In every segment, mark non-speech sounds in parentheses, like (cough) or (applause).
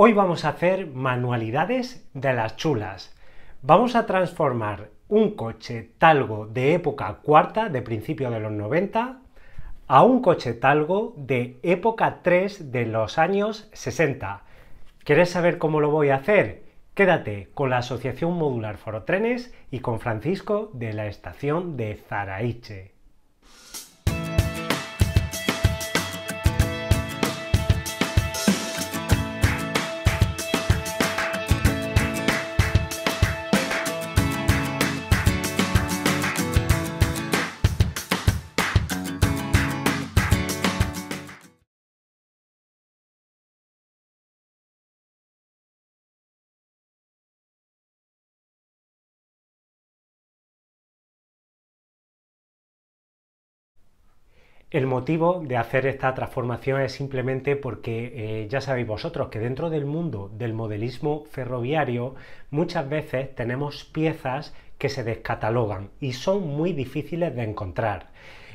Hoy vamos a hacer manualidades de las chulas. Vamos a transformar un coche talgo de época cuarta, de principio de los 90, a un coche talgo de época 3 de los años 60. ¿Quieres saber cómo lo voy a hacer? Quédate con la Asociación Modular Forotrenes y con Francisco de la estación de Zaraiche. El motivo de hacer esta transformación es simplemente porque eh, ya sabéis vosotros que dentro del mundo del modelismo ferroviario muchas veces tenemos piezas que se descatalogan y son muy difíciles de encontrar.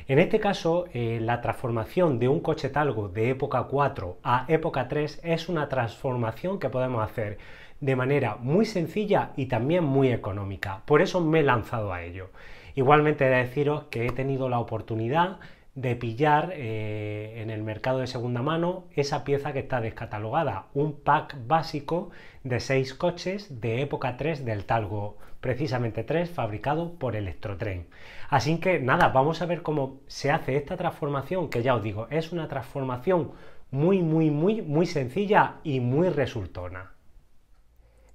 En este caso, eh, la transformación de un coche talgo de época 4 a época 3 es una transformación que podemos hacer de manera muy sencilla y también muy económica. Por eso me he lanzado a ello. Igualmente de deciros que he tenido la oportunidad de pillar eh, en el mercado de segunda mano esa pieza que está descatalogada, un pack básico de seis coches de época 3 del Talgo, precisamente 3 fabricado por Electrotren. Así que nada, vamos a ver cómo se hace esta transformación, que ya os digo, es una transformación muy, muy, muy, muy sencilla y muy resultona.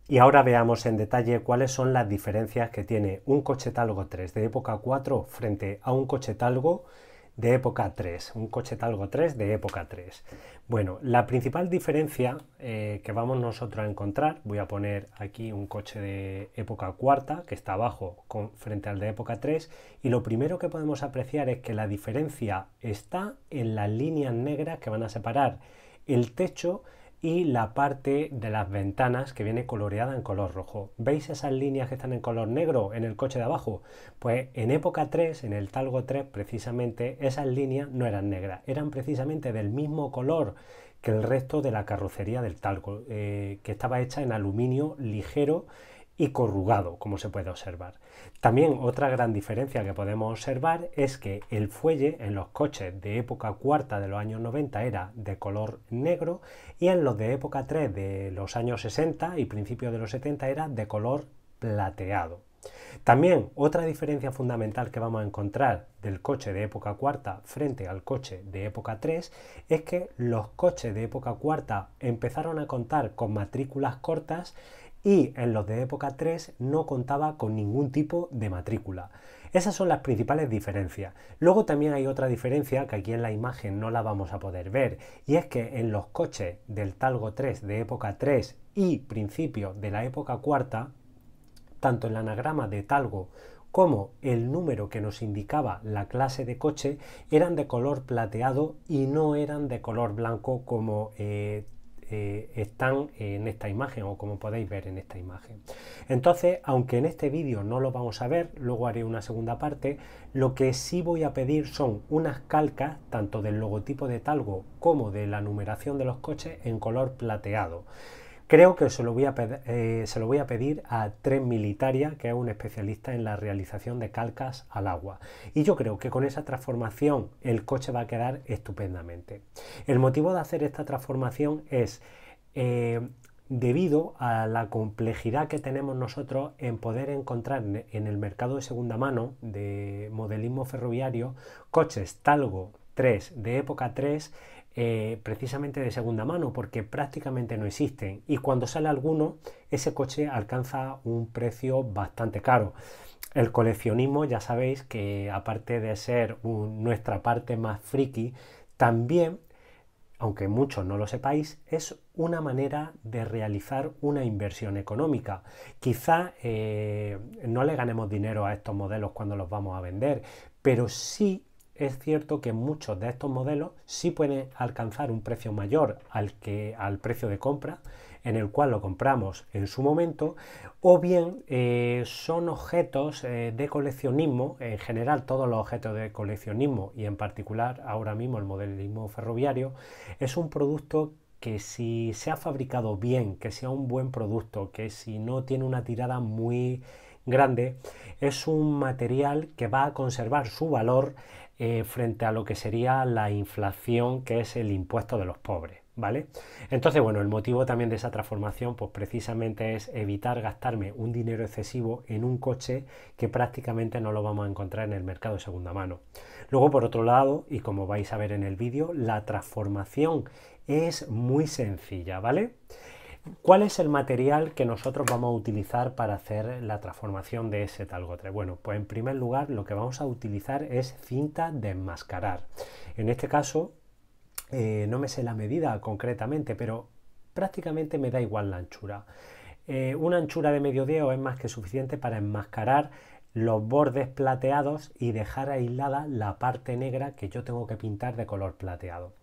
Y ahora veamos en detalle cuáles son las diferencias que tiene un coche Talgo 3 de época 4 frente a un coche Talgo de época 3, un coche Talgo 3 de época 3. Bueno, la principal diferencia eh, que vamos nosotros a encontrar, voy a poner aquí un coche de época cuarta que está abajo con, frente al de época 3 y lo primero que podemos apreciar es que la diferencia está en las líneas negras que van a separar el techo y la parte de las ventanas que viene coloreada en color rojo. ¿Veis esas líneas que están en color negro en el coche de abajo? Pues en época 3, en el Talgo 3 precisamente, esas líneas no eran negras, eran precisamente del mismo color que el resto de la carrocería del Talgo, eh, que estaba hecha en aluminio ligero y corrugado, como se puede observar. También otra gran diferencia que podemos observar es que el fuelle en los coches de época cuarta de los años 90 era de color negro y en los de época 3 de los años 60 y principios de los 70 era de color plateado. También otra diferencia fundamental que vamos a encontrar del coche de época cuarta frente al coche de época 3 es que los coches de época cuarta empezaron a contar con matrículas cortas y en los de época 3 no contaba con ningún tipo de matrícula. Esas son las principales diferencias. Luego también hay otra diferencia que aquí en la imagen no la vamos a poder ver y es que en los coches del Talgo 3 de época 3 y principio de la época cuarta, tanto el anagrama de Talgo como el número que nos indicaba la clase de coche eran de color plateado y no eran de color blanco como eh, eh, están en esta imagen o como podéis ver en esta imagen. Entonces, aunque en este vídeo no lo vamos a ver, luego haré una segunda parte, lo que sí voy a pedir son unas calcas, tanto del logotipo de Talgo como de la numeración de los coches en color plateado. Creo que se lo, voy a eh, se lo voy a pedir a Tren Militaria, que es un especialista en la realización de calcas al agua. Y yo creo que con esa transformación el coche va a quedar estupendamente. El motivo de hacer esta transformación es eh, debido a la complejidad que tenemos nosotros en poder encontrar en el mercado de segunda mano de modelismo ferroviario coches Talgo 3 de época 3 eh, precisamente de segunda mano porque prácticamente no existen y cuando sale alguno ese coche alcanza un precio bastante caro. El coleccionismo ya sabéis que aparte de ser nuestra parte más friki, también, aunque muchos no lo sepáis, es una manera de realizar una inversión económica. Quizá eh, no le ganemos dinero a estos modelos cuando los vamos a vender, pero sí es cierto que muchos de estos modelos sí pueden alcanzar un precio mayor al, que, al precio de compra en el cual lo compramos en su momento, o bien eh, son objetos eh, de coleccionismo, en general todos los objetos de coleccionismo y en particular ahora mismo el modelismo ferroviario, es un producto que si se ha fabricado bien, que sea un buen producto, que si no tiene una tirada muy grande, es un material que va a conservar su valor eh, frente a lo que sería la inflación, que es el impuesto de los pobres. ¿Vale? Entonces, bueno, el motivo también de esa transformación, pues precisamente es evitar gastarme un dinero excesivo en un coche que prácticamente no lo vamos a encontrar en el mercado de segunda mano. Luego, por otro lado, y como vais a ver en el vídeo, la transformación es muy sencilla, ¿vale? ¿Cuál es el material que nosotros vamos a utilizar para hacer la transformación de ese talgo 3? Bueno, pues en primer lugar lo que vamos a utilizar es cinta de enmascarar. En este caso eh, no me sé la medida concretamente, pero prácticamente me da igual la anchura. Eh, una anchura de medio dedo es más que suficiente para enmascarar los bordes plateados y dejar aislada la parte negra que yo tengo que pintar de color plateado.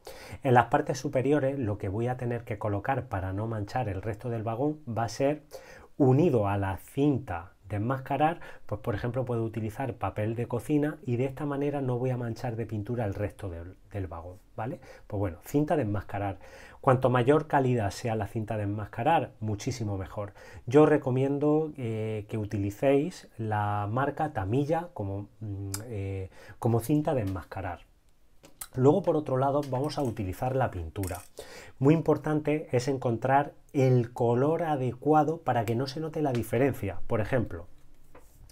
En las partes superiores lo que voy a tener que colocar para no manchar el resto del vagón va a ser unido a la cinta Desmascarar, pues por ejemplo puedo utilizar papel de cocina y de esta manera no voy a manchar de pintura el resto del vagón, ¿vale? Pues bueno, cinta de desmascarar. Cuanto mayor calidad sea la cinta de desmascarar, muchísimo mejor. Yo recomiendo eh, que utilicéis la marca Tamilla como, cinta mm, eh, como cinta desmascarar, Luego, por otro lado, vamos a utilizar la pintura. Muy importante es encontrar el color adecuado para que no se note la diferencia. Por ejemplo,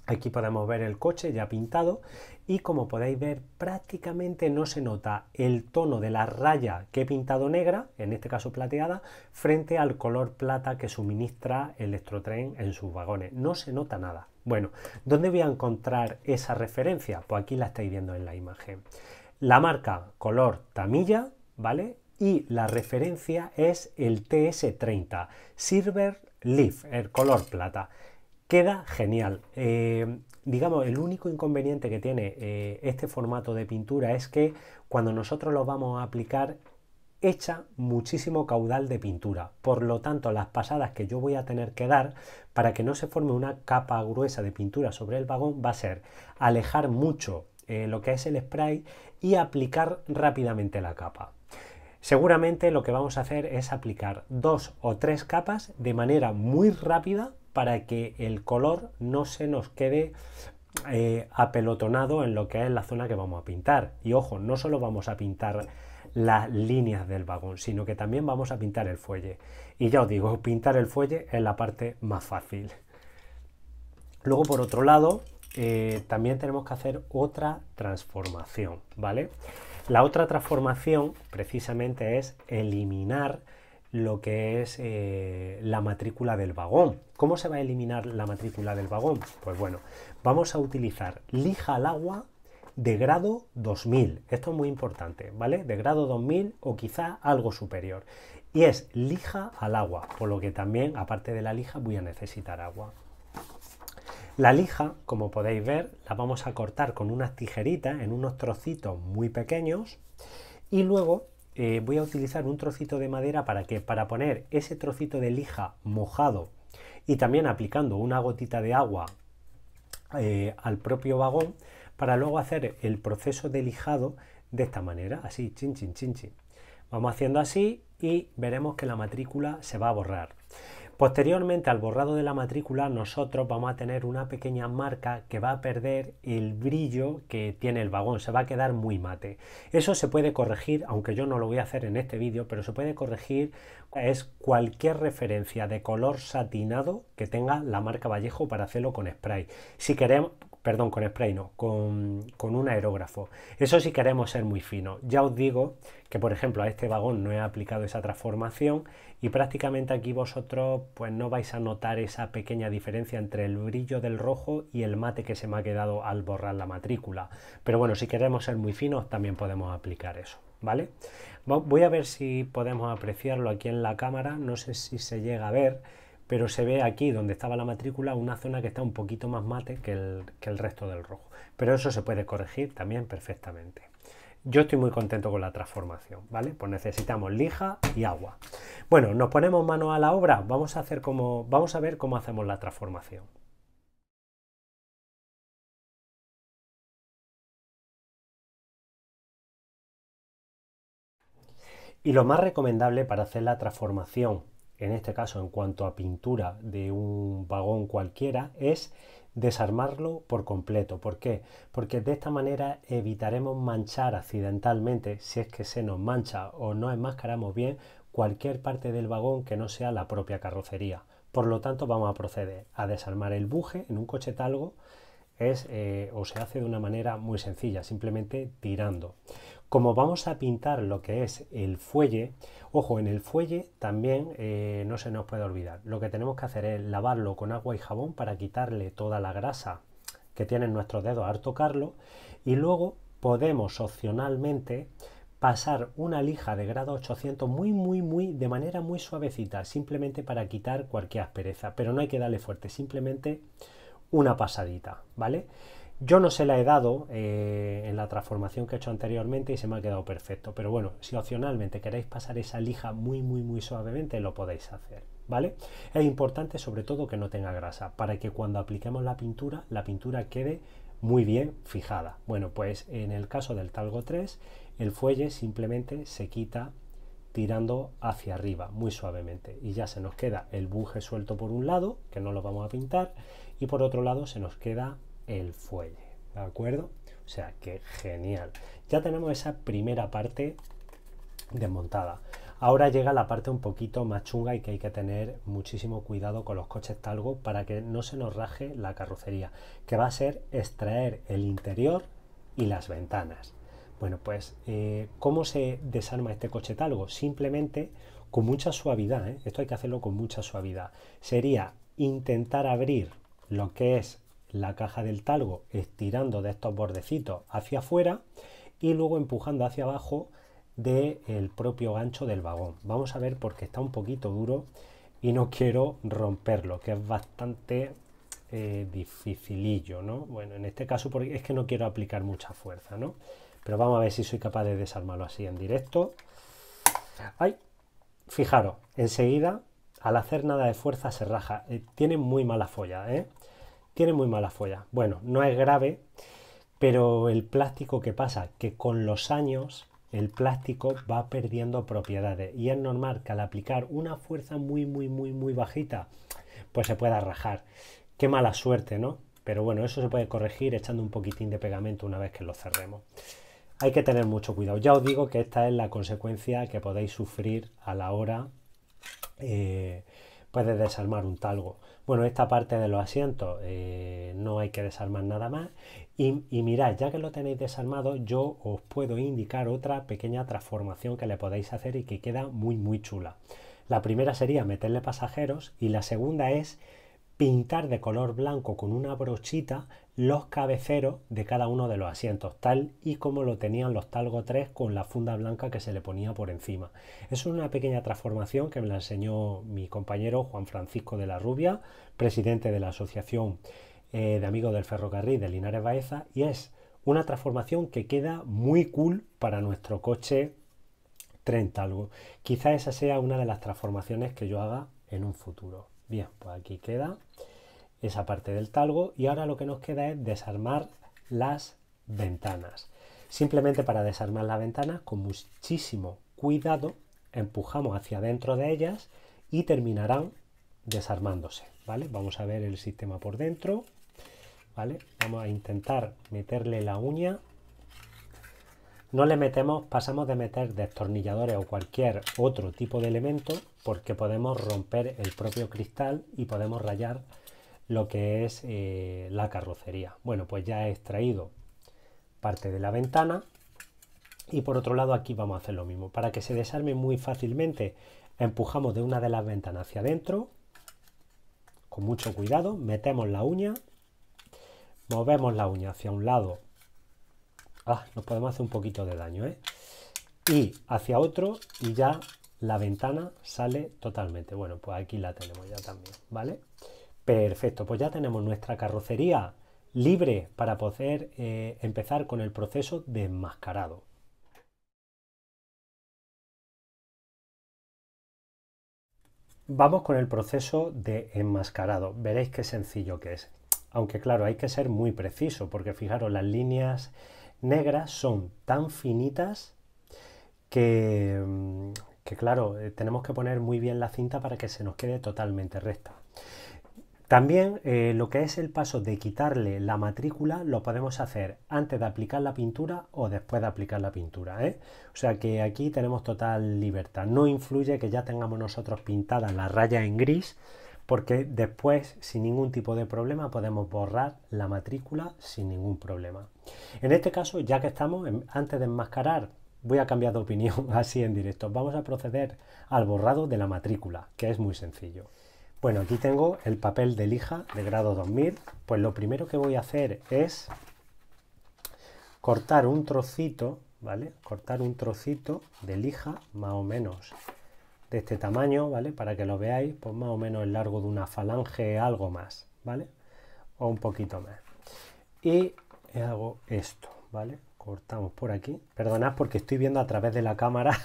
aquí podemos ver el coche ya pintado y como podéis ver prácticamente no se nota el tono de la raya que he pintado negra, en este caso plateada, frente al color plata que suministra el Electrotren en sus vagones. No se nota nada. Bueno, ¿dónde voy a encontrar esa referencia? Pues aquí la estáis viendo en la imagen. La marca color tamilla, ¿vale? Y la referencia es el TS30, Silver Leaf, el color plata. Queda genial. Eh, digamos, el único inconveniente que tiene eh, este formato de pintura es que cuando nosotros lo vamos a aplicar echa muchísimo caudal de pintura. Por lo tanto, las pasadas que yo voy a tener que dar para que no se forme una capa gruesa de pintura sobre el vagón va a ser alejar mucho eh, lo que es el spray y aplicar rápidamente la capa. Seguramente lo que vamos a hacer es aplicar dos o tres capas de manera muy rápida para que el color no se nos quede eh, apelotonado en lo que es la zona que vamos a pintar. Y ojo, no solo vamos a pintar las líneas del vagón, sino que también vamos a pintar el fuelle. Y ya os digo, pintar el fuelle es la parte más fácil. Luego, por otro lado, eh, también tenemos que hacer otra transformación, ¿vale? La otra transformación precisamente es eliminar lo que es eh, la matrícula del vagón. ¿Cómo se va a eliminar la matrícula del vagón? Pues bueno, vamos a utilizar lija al agua de grado 2000. Esto es muy importante, ¿vale? De grado 2000 o quizá algo superior. Y es lija al agua, por lo que también, aparte de la lija, voy a necesitar agua. La lija, como podéis ver, la vamos a cortar con unas tijeritas en unos trocitos muy pequeños y luego eh, voy a utilizar un trocito de madera para que para poner ese trocito de lija mojado y también aplicando una gotita de agua eh, al propio vagón para luego hacer el proceso de lijado de esta manera, así, chin, chin, chin, chin. Vamos haciendo así y veremos que la matrícula se va a borrar. Posteriormente al borrado de la matrícula nosotros vamos a tener una pequeña marca que va a perder el brillo que tiene el vagón, se va a quedar muy mate. Eso se puede corregir, aunque yo no lo voy a hacer en este vídeo, pero se puede corregir es cualquier referencia de color satinado que tenga la marca Vallejo para hacerlo con spray. Si queremos perdón, con spray no, con, con, un aerógrafo. Eso sí queremos ser muy fino. Ya os digo que, por ejemplo, a este vagón no he aplicado esa transformación y prácticamente aquí vosotros pues no vais a notar esa pequeña diferencia entre el brillo del rojo y el mate que se me ha quedado al borrar la matrícula. Pero bueno, si queremos ser muy finos también podemos aplicar eso, ¿vale? Voy a ver si podemos apreciarlo aquí en la cámara, no sé si se llega a ver pero se ve aquí donde estaba la matrícula una zona que está un poquito más mate que el, resto del rojo. Pero eso se puede corregir también perfectamente. Yo estoy muy contento con la transformación, ¿vale? Pues necesitamos lija y agua. Bueno, nos ponemos mano a la obra, vamos a, hacer vamos a ver cómo hacemos la transformación. Y lo más recomendable para hacer la transformación en este caso en cuanto a pintura de un vagón cualquiera, es desarmarlo por completo. ¿Por qué? Porque de esta manera evitaremos manchar accidentalmente, si es que se nos mancha o no enmascaramos bien, cualquier parte del vagón que no sea la propia carrocería. Por lo tanto, vamos a proceder a desarmar el buje en un coche talgo. Es eh, o se hace de una manera muy sencilla, simplemente tirando. Como vamos a pintar lo que es el fuelle, ojo, en el fuelle también eh, no se nos puede olvidar. Lo que tenemos que hacer es lavarlo con agua y jabón para quitarle toda la grasa que tienen nuestros dedos al tocarlo y luego podemos opcionalmente pasar una lija de grado 800 muy muy muy de manera muy suavecita simplemente para quitar cualquier aspereza pero no hay que darle fuerte simplemente una pasadita vale yo no se la he dado eh, en la transformación que he hecho anteriormente y se me ha quedado perfecto. Pero bueno, si opcionalmente queréis pasar esa lija muy, muy, muy suavemente, lo podéis hacer. ¿Vale? Es importante sobre todo que no tenga grasa para que cuando apliquemos la pintura, la pintura quede muy bien fijada. Bueno, pues en el caso del talgo 3, el fuelle simplemente se quita tirando hacia arriba muy suavemente y ya se nos queda el buje suelto por un lado, que no lo vamos a pintar, y por otro lado se nos queda el fuelle, ¿de acuerdo? O sea que genial. Ya tenemos esa primera parte desmontada. Ahora llega la parte un poquito más chunga y que hay que tener muchísimo cuidado con los coches talgo para que no se nos raje la carrocería, que va a ser extraer el interior y las ventanas. Bueno, pues, eh, ¿cómo se desarma este coche talgo? Simplemente con mucha suavidad, ¿eh? esto hay que hacerlo con mucha suavidad. Sería intentar abrir lo que es la caja del talgo estirando de estos bordecitos hacia afuera y luego empujando hacia abajo del el propio gancho del vagón. Vamos a ver porque está un poquito duro y no quiero romperlo, que es bastante eh, dificilillo, ¿no? Bueno, en este caso porque es que no quiero aplicar mucha fuerza, ¿no? Pero vamos a ver si soy capaz de desarmarlo así en directo. ¡Ay! Fijaros, enseguida, al hacer nada de fuerza se raja. Eh, tiene muy mala folla, ¿eh? tiene muy mala folla. Bueno, no es grave, pero el plástico, ¿qué pasa? Que con los años el plástico va perdiendo propiedades y es normal que al aplicar una fuerza muy, muy, muy, muy bajita, pues se pueda rajar. Qué mala suerte, ¿no? Pero bueno, eso se puede corregir echando un poquitín de pegamento una vez que lo cerremos. Hay que tener mucho cuidado. Ya os digo que esta es la consecuencia que podéis sufrir a la hora eh, pues de desarmar un talgo. Bueno, esta parte de los asientos eh, no hay que desarmar nada más. Y, y, mirad, ya que lo tenéis desarmado, yo os puedo indicar otra pequeña transformación que le podéis hacer y que queda muy, muy chula. La primera sería meterle pasajeros y la segunda es pintar de color blanco con una brochita los cabeceros de cada uno de los asientos, tal y como lo tenían los Talgo 3 con la funda blanca que se le ponía por encima. Es una pequeña transformación que me la enseñó mi compañero Juan Francisco de la Rubia, presidente de la Asociación eh, de Amigos del Ferrocarril de Linares Baeza, y es una transformación que queda muy cool para nuestro coche tren Talgo. Quizá esa sea una de las transformaciones que yo haga en un futuro. Bien, pues aquí queda esa parte del talgo y ahora lo que nos queda es desarmar las ventanas. Simplemente para desarmar las ventanas, con muchísimo cuidado, empujamos hacia adentro de ellas y terminarán desarmándose, ¿vale? Vamos a ver el sistema por dentro, ¿vale? Vamos a intentar meterle la uña. No le metemos, pasamos de meter destornilladores o cualquier otro tipo de elemento porque podemos romper el propio cristal y podemos rayar lo que es eh, la carrocería. Bueno, pues ya he extraído parte de la ventana y por otro lado aquí vamos a hacer lo mismo. Para que se desarme muy fácilmente empujamos de una de las ventanas hacia adentro con mucho cuidado, metemos la uña, movemos la uña hacia un lado. Ah, nos podemos hacer un poquito de daño, ¿eh? Y hacia otro y ya la ventana sale totalmente. Bueno, pues aquí la tenemos ya también, ¿vale? Perfecto, pues ya tenemos nuestra carrocería libre para poder eh, empezar con el proceso de enmascarado. Vamos con el proceso de enmascarado. Veréis qué sencillo que es. Aunque claro, hay que ser muy preciso porque fijaros, las líneas negras son tan finitas que, mm, que claro, eh, tenemos que poner muy bien la cinta para que se nos quede totalmente recta. También eh, lo que es el paso de quitarle la matrícula lo podemos hacer antes de aplicar la pintura o después de aplicar la pintura. ¿eh? O sea que aquí tenemos total libertad. No influye que ya tengamos nosotros pintada la raya en gris porque después sin ningún tipo de problema podemos borrar la matrícula sin ningún problema. En este caso, ya que estamos antes de enmascarar voy a cambiar de opinión (laughs) así en directo. Vamos a proceder al borrado de la matrícula, que es muy sencillo. Bueno, aquí tengo el papel de lija de grado 2000. Pues lo primero que voy a hacer es cortar un trocito, ¿vale? Cortar un trocito de lija más o menos de este tamaño, ¿vale? Para que lo veáis, pues más o menos el largo de una falange, algo más, ¿vale? O un poquito más. Y hago esto, ¿vale? cortamos por aquí. Perdonad porque estoy viendo a través de la cámara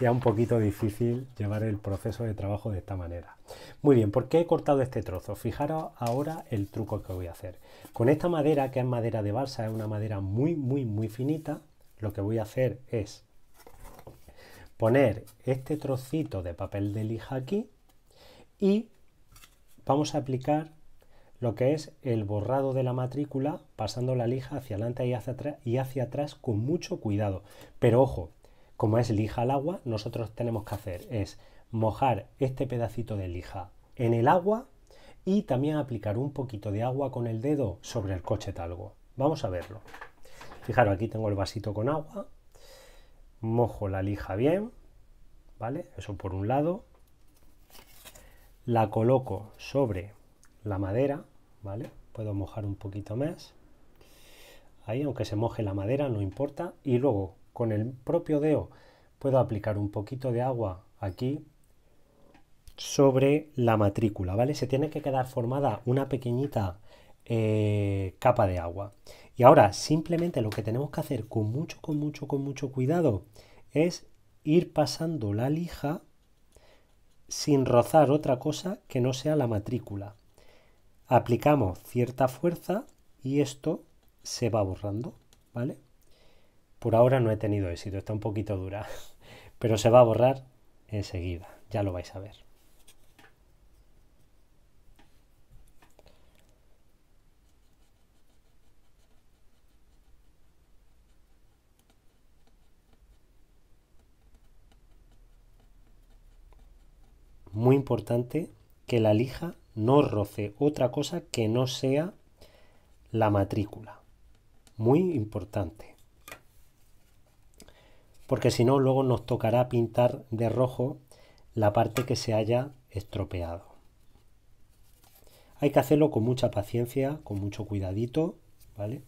y es (laughs) un poquito difícil llevar el proceso de trabajo de esta manera. Muy bien, ¿por qué he cortado este trozo? Fijaros ahora el truco que voy a hacer. Con esta madera, que es madera de balsa, es una madera muy, muy, muy finita, lo que voy a hacer es poner este trocito de papel de lija aquí y vamos a aplicar lo que es el borrado de la matrícula pasando la lija hacia adelante y hacia, atrás, y hacia atrás con mucho cuidado. Pero ojo, como es lija al agua, nosotros tenemos que hacer es mojar este pedacito de lija en el agua y también aplicar un poquito de agua con el dedo sobre el coche talgo. Vamos a verlo. Fijaros, aquí tengo el vasito con agua, mojo la lija bien, ¿vale? Eso por un lado. La coloco sobre la madera, ¿vale? Puedo mojar un poquito más. Ahí, aunque se moje la madera, no importa. Y luego, con el propio dedo, puedo aplicar un poquito de agua aquí sobre la matrícula, ¿vale? Se tiene que quedar formada una pequeñita eh, capa de agua. Y ahora simplemente lo que tenemos que hacer con mucho, con mucho, con mucho cuidado es ir pasando la lija sin rozar otra cosa que no sea la matrícula aplicamos cierta fuerza y esto se va borrando, ¿vale? Por ahora no he tenido éxito, está un poquito dura, (laughs) pero se va a borrar enseguida, ya lo vais a ver. Muy importante que la lija no roce otra cosa que no sea la matrícula. Muy importante. Porque si no, luego nos tocará pintar de rojo la parte que se haya estropeado. Hay que hacerlo con mucha paciencia, con mucho cuidadito, ¿vale?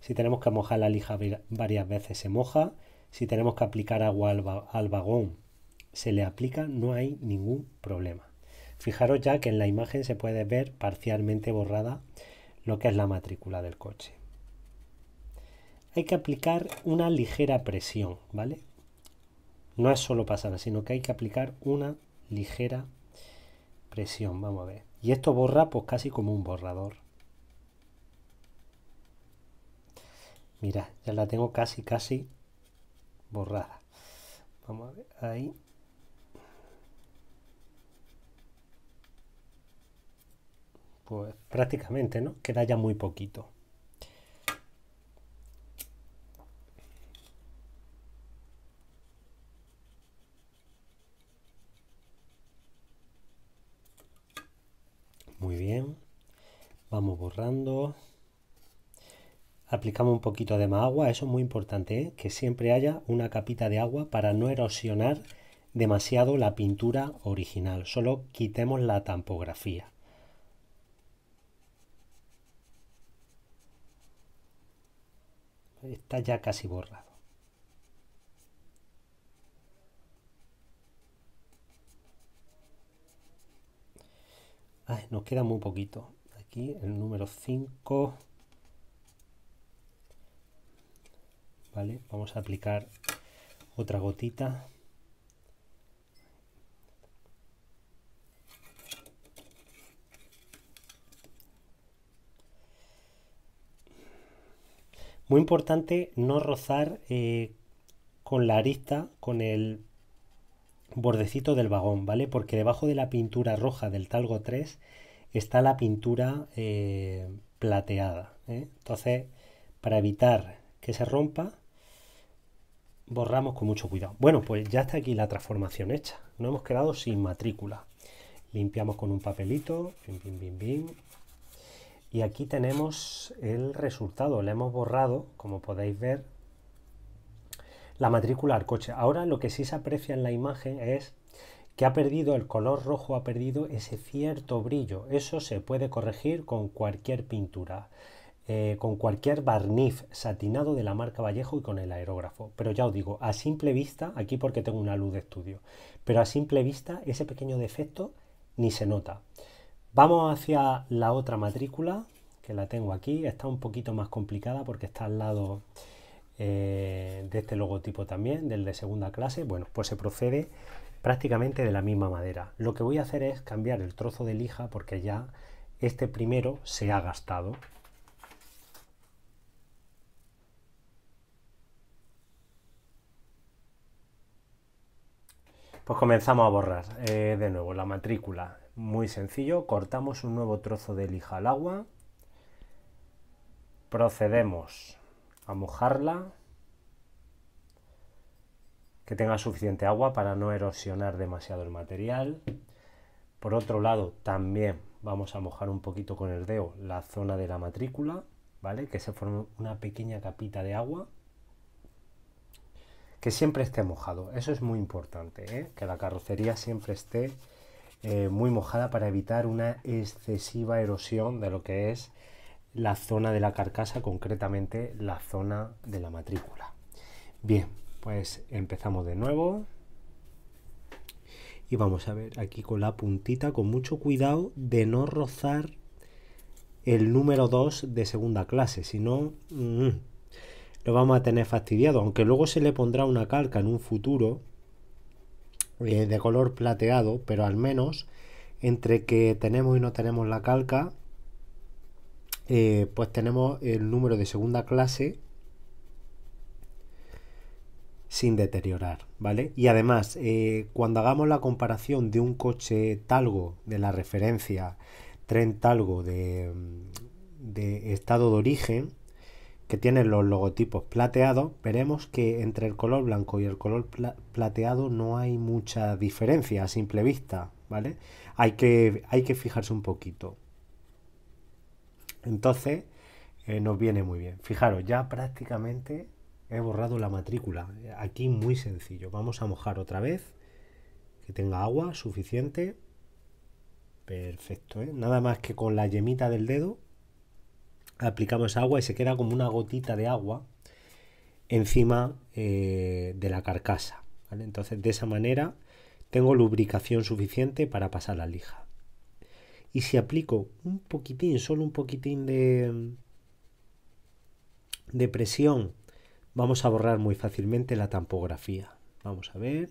Si tenemos que mojar la lija varias veces, se moja. Si tenemos que aplicar agua al, al vagón, se le aplica, no hay ningún problema. Fijaros ya que en la imagen se puede ver parcialmente borrada lo que es la matrícula del coche. Hay que aplicar una ligera presión, ¿vale? No es solo pasar, sino que hay que aplicar una ligera presión, vamos a ver. Y esto borra pues casi como un borrador. Mira, ya la tengo casi, casi borrada. Vamos a ver, ahí. pues prácticamente, ¿no? Queda ya muy poquito. Muy bien. Vamos borrando. Aplicamos un poquito de más agua. Eso es muy importante, ¿eh? que siempre haya una capita de agua para no erosionar demasiado la pintura original. Solo quitemos la tampografía. está ya casi borrado. nos queda muy poquito. Aquí el número 5. Vale, vamos a aplicar otra gotita. Muy importante no rozar eh, con la arista, con el bordecito del vagón, ¿vale? Porque debajo de la pintura roja del talgo 3 está la pintura eh, plateada. ¿eh? Entonces, para evitar que se rompa, borramos con mucho cuidado. Bueno, pues ya está aquí la transformación hecha. No hemos quedado sin matrícula. Limpiamos con un papelito, Bim, bim, bim, y aquí tenemos el resultado. Le hemos borrado, como podéis ver, la matrícula al coche. Ahora lo que sí se aprecia en la imagen es que ha perdido, el color rojo ha perdido ese cierto brillo. Eso se puede corregir con cualquier pintura, eh, con cualquier barniz satinado de la marca Vallejo y con el aerógrafo. Pero ya os digo, a simple vista, aquí porque tengo una luz de estudio, pero a simple vista ese pequeño defecto ni se nota. Vamos hacia la otra matrícula, que la tengo aquí. Está un poquito más complicada porque está al lado eh, de este logotipo también, del de segunda clase. Bueno, pues se procede prácticamente de la misma madera. Lo que voy a hacer es cambiar el trozo de lija porque ya este primero se ha gastado. Pues comenzamos a borrar eh, de nuevo la matrícula. Muy sencillo, cortamos un nuevo trozo de lija al agua, procedemos a mojarla, que tenga suficiente agua para no erosionar demasiado el material. Por otro lado, también vamos a mojar un poquito con el dedo la zona de la matrícula, ¿vale? Que se forme una pequeña capita de agua. Que siempre esté mojado, eso es muy importante, ¿eh? que la carrocería siempre esté eh, muy mojada para evitar una excesiva erosión de lo que es la zona de la carcasa, concretamente la zona de la matrícula. Bien, pues empezamos de nuevo. Y vamos a ver aquí con la puntita, con mucho cuidado de no rozar el número 2 de segunda clase, si no mm, lo vamos a tener fastidiado, aunque luego se le pondrá una calca en un futuro eh, de color plateado, pero al menos entre que tenemos y no tenemos la calca, eh, pues tenemos el número de segunda clase sin deteriorar, ¿vale? Y además, eh, cuando hagamos la comparación de un coche talgo de la referencia tren talgo de, mm, de estado de origen, que tienen los logotipos plateados, veremos que entre el color blanco y el color plateado no hay mucha diferencia a simple vista, ¿vale? Hay que, hay que fijarse un poquito. Entonces, eh, nos viene muy bien. Fijaros, ya prácticamente he borrado la matrícula. Aquí muy sencillo. Vamos a mojar otra vez. Que tenga agua suficiente. Perfecto, ¿eh? Nada más que con la yemita del dedo aplicamos agua y se queda como una gotita de agua encima eh, de la carcasa. Entonces de esa manera tengo lubricación suficiente para pasar la lija. Y si aplico un poquitín, solo un poquitín de, de presión, vamos a borrar muy fácilmente la tampografía. Vamos a ver,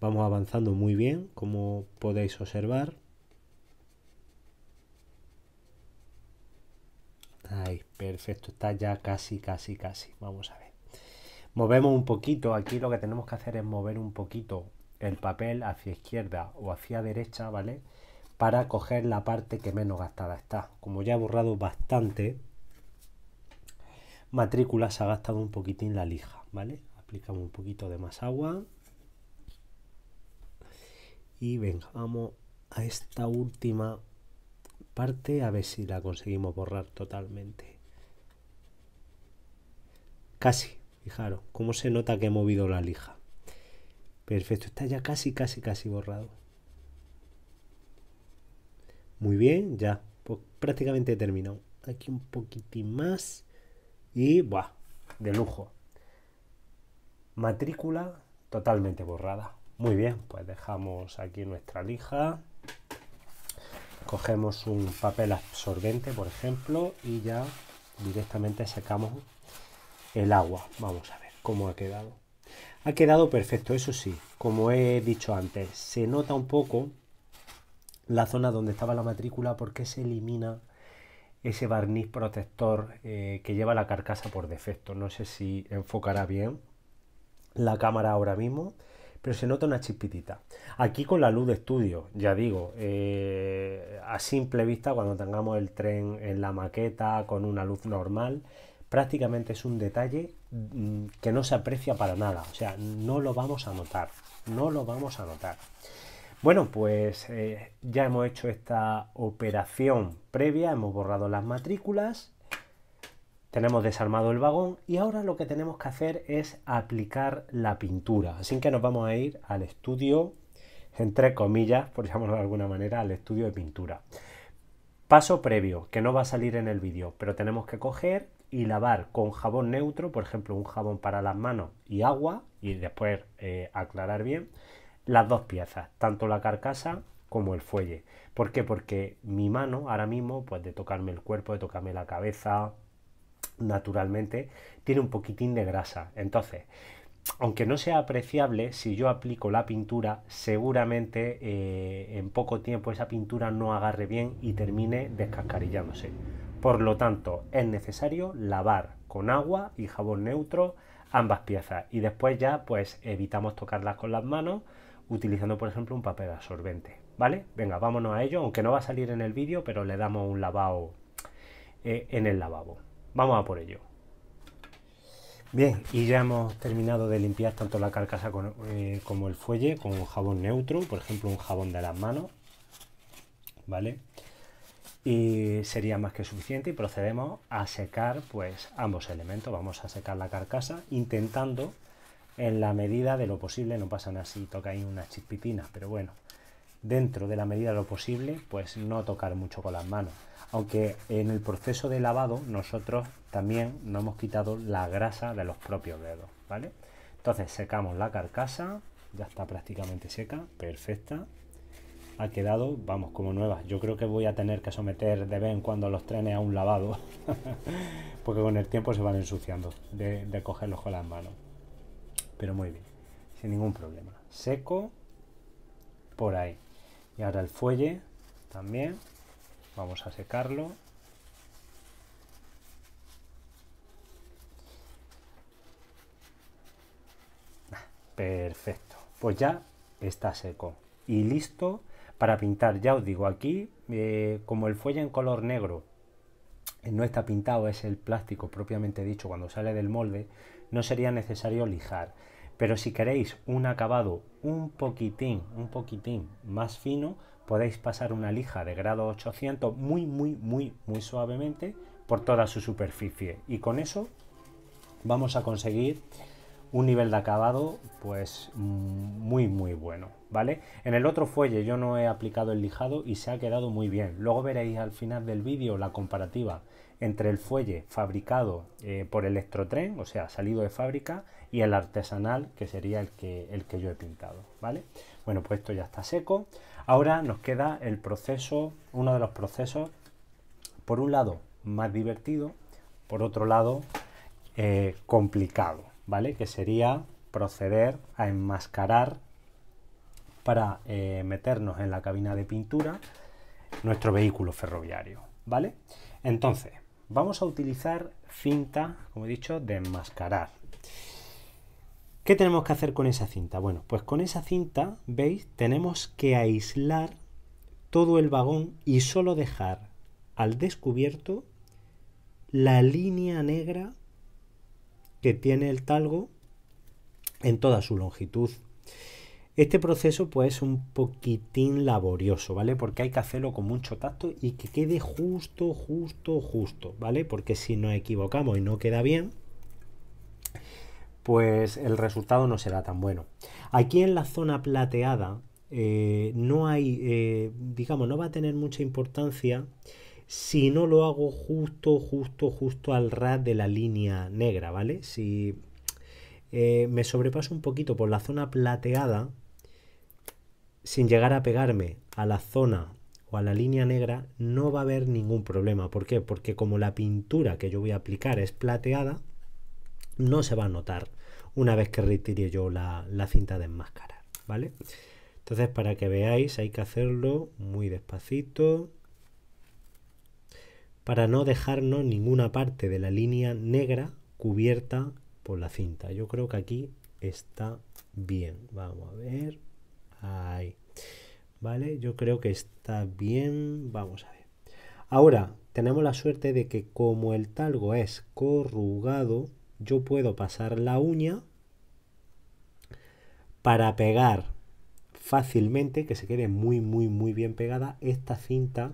vamos avanzando muy bien, como podéis observar. perfecto, está ya casi, casi, casi. Vamos a ver. Movemos un poquito, aquí lo que tenemos que hacer es mover un poquito el papel hacia izquierda o hacia derecha, ¿vale? Para coger la parte que menos gastada está. Como ya he borrado bastante matrícula, se ha gastado un poquitín la lija, ¿vale? Aplicamos un poquito de más agua. Y vamos a esta última parte, a ver si la conseguimos borrar totalmente. Casi, fijaros, cómo se nota que he movido la lija. Perfecto, está ya casi, casi, casi borrado. Muy bien, ya, pues prácticamente he terminado. Aquí un poquitín más y, ¡buah! De lujo. Matrícula totalmente borrada. Muy bien, pues dejamos aquí nuestra lija cogemos un papel absorbente, por ejemplo, y ya directamente sacamos el agua. Vamos a ver cómo ha quedado. Ha quedado perfecto, eso sí, como he dicho antes, se nota un poco la zona donde estaba la matrícula porque se elimina ese barniz protector eh, que lleva la carcasa por defecto. No sé si enfocará bien la cámara ahora mismo pero se nota una chispitita. Aquí con la luz de estudio, ya digo, eh, a simple vista cuando tengamos el tren en la maqueta con una luz normal, prácticamente es un detalle mm, que no se aprecia para nada, o sea, no lo vamos a notar, no lo vamos a notar. Bueno, pues eh, ya hemos hecho esta operación previa, hemos borrado las matrículas, tenemos desarmado el vagón y ahora lo que tenemos que hacer es aplicar la pintura. Así que nos vamos a ir al estudio, entre comillas, por llamarlo de alguna manera, al estudio de pintura. Paso previo, que no va a salir en el vídeo, pero tenemos que coger y lavar con jabón neutro, por ejemplo, un jabón para las manos y agua, y después eh, aclarar bien, las dos piezas, tanto la carcasa como el fuelle. ¿Por qué? Porque mi mano ahora mismo, pues de tocarme el cuerpo, de tocarme la cabeza, naturalmente, tiene un poquitín de grasa. Entonces, aunque no sea apreciable, si yo aplico la pintura, seguramente eh, en poco tiempo esa pintura no agarre bien y termine descascarillándose. Por lo tanto, es necesario lavar con agua y jabón neutro ambas piezas y después ya pues evitamos tocarlas con las manos utilizando por ejemplo un papel absorbente. ¿Vale? Venga, vámonos a ello, aunque no va a salir en el vídeo, pero le damos un lavado eh, en el lavabo. Vamos a por ello. Bien, y ya hemos terminado de limpiar tanto la carcasa eh, como el fuelle con un jabón neutro, por ejemplo un jabón de las manos, ¿vale? Y sería más que suficiente y procedemos a secar pues ambos elementos. Vamos a secar la carcasa intentando en la medida de lo posible, no pasan así toca ahí una chispitina pero bueno, dentro de la medida de lo posible pues no tocar mucho con las manos aunque en el proceso de lavado nosotros también no hemos quitado la grasa de los propios dedos, ¿vale? Entonces secamos la carcasa, ya está prácticamente seca, perfecta. Ha quedado, vamos, como nueva. Yo creo que voy a tener que someter de vez en cuando los trenes a un lavado, (laughs) porque con el tiempo se van ensuciando de, de cogerlos con las manos. Pero muy bien, sin ningún problema. Seco, por ahí. Y ahora el fuelle también Vamos a secarlo. Ah, perfecto. Pues ya está seco. Y listo para pintar. Ya os digo, aquí eh, como el fuelle en color negro eh, no está pintado, es el plástico propiamente dicho cuando sale del molde, no sería necesario lijar. Pero si queréis un acabado un poquitín, un poquitín más fino, podéis pasar una lija de grado 800 muy, muy, muy, muy suavemente por toda su superficie. Y con eso vamos a conseguir un nivel de acabado pues muy muy bueno vale en el otro fuelle yo no he aplicado el lijado y se ha quedado muy bien luego veréis al final del vídeo la comparativa entre el fuelle fabricado eh, por electrotren o sea salido de fábrica y el artesanal que sería el que el que yo he pintado vale bueno pues esto ya está seco Ahora nos queda el proceso, uno de los procesos, por un lado más divertido, por otro lado eh, complicado, ¿vale? Que sería proceder a enmascarar para eh, meternos en la cabina de pintura nuestro vehículo ferroviario, ¿vale? Entonces, vamos a utilizar cinta, como he dicho, de enmascarar. ¿Qué tenemos que hacer con esa cinta? Bueno, pues con esa cinta, veis, tenemos que aislar todo el vagón y solo dejar al descubierto la línea negra que tiene el talgo en toda su longitud. Este proceso pues es un poquitín laborioso, ¿vale? Porque hay que hacerlo con mucho tacto y que quede justo, justo, justo, ¿vale? Porque si nos equivocamos y no queda bien, pues el resultado no será tan bueno. Aquí en la zona plateada eh, no hay, eh, digamos, no va a tener mucha importancia si no lo hago justo, justo, justo al ras de la línea negra, ¿vale? Si eh, me sobrepaso un poquito por la zona plateada, sin llegar a pegarme a la zona o a la línea negra, no va a haber ningún problema. ¿Por qué? Porque como la pintura que yo voy a aplicar es plateada, no se va a notar una vez que retire yo la, cinta de enmascarar, ¿vale? Entonces, para que veáis, hay que hacerlo muy despacito para no dejarnos ninguna parte de la línea negra cubierta por la cinta. Yo creo que aquí está bien. Vamos a ver. Ahí. ¿Vale? Yo creo que está bien. Vamos a ver. Ahora, tenemos la suerte de que como el talgo es corrugado, yo puedo pasar la uña para pegar fácilmente, que se quede muy, muy, muy bien pegada esta cinta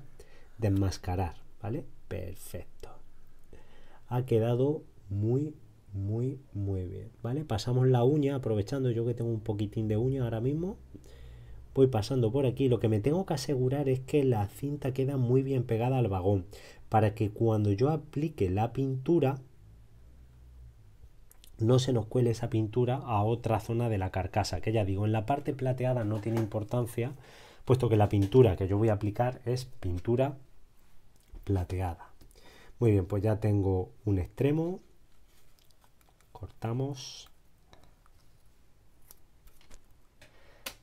de enmascarar, ¿vale? Perfecto. Ha quedado muy, muy, muy bien, ¿vale? Pasamos la uña, aprovechando yo que tengo un poquitín de uña ahora mismo. Voy pasando por aquí. Lo que me tengo que asegurar es que la cinta queda muy bien pegada al vagón, para que cuando yo aplique la pintura no se nos cuele esa pintura a otra zona de la carcasa, que ya digo, en la parte plateada no tiene importancia, puesto que la pintura que yo voy a aplicar es pintura plateada. Muy bien, pues ya tengo un extremo, cortamos.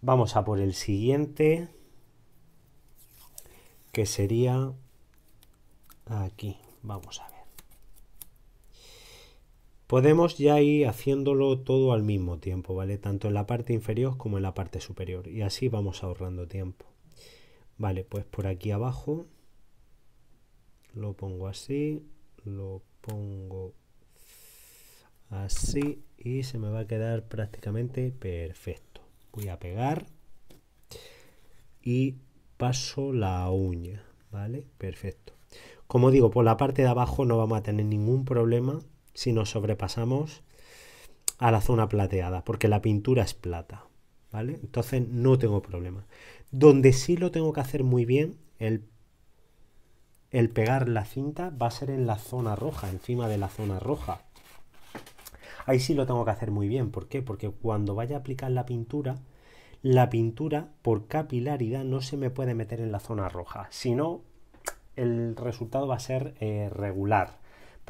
Vamos a por el siguiente, que sería aquí, vamos a ver. Podemos ya ir haciéndolo todo al mismo tiempo, ¿vale? Tanto en la parte inferior como en la parte superior. Y así vamos ahorrando tiempo. Vale, pues por aquí abajo lo pongo así, lo pongo así y se me va a quedar prácticamente perfecto. Voy a pegar y paso la uña, ¿vale? Perfecto. Como digo, por la parte de abajo no vamos a tener ningún problema si nos sobrepasamos a la zona plateada, porque la pintura es plata, ¿vale? Entonces no tengo problema. Donde sí lo tengo que hacer muy bien, el, el pegar la cinta va a ser en la zona roja, encima de la zona roja. Ahí sí lo tengo que hacer muy bien, ¿por qué? Porque cuando vaya a aplicar la pintura, la pintura por capilaridad no se me puede meter en la zona roja, si no el resultado va a ser eh, regular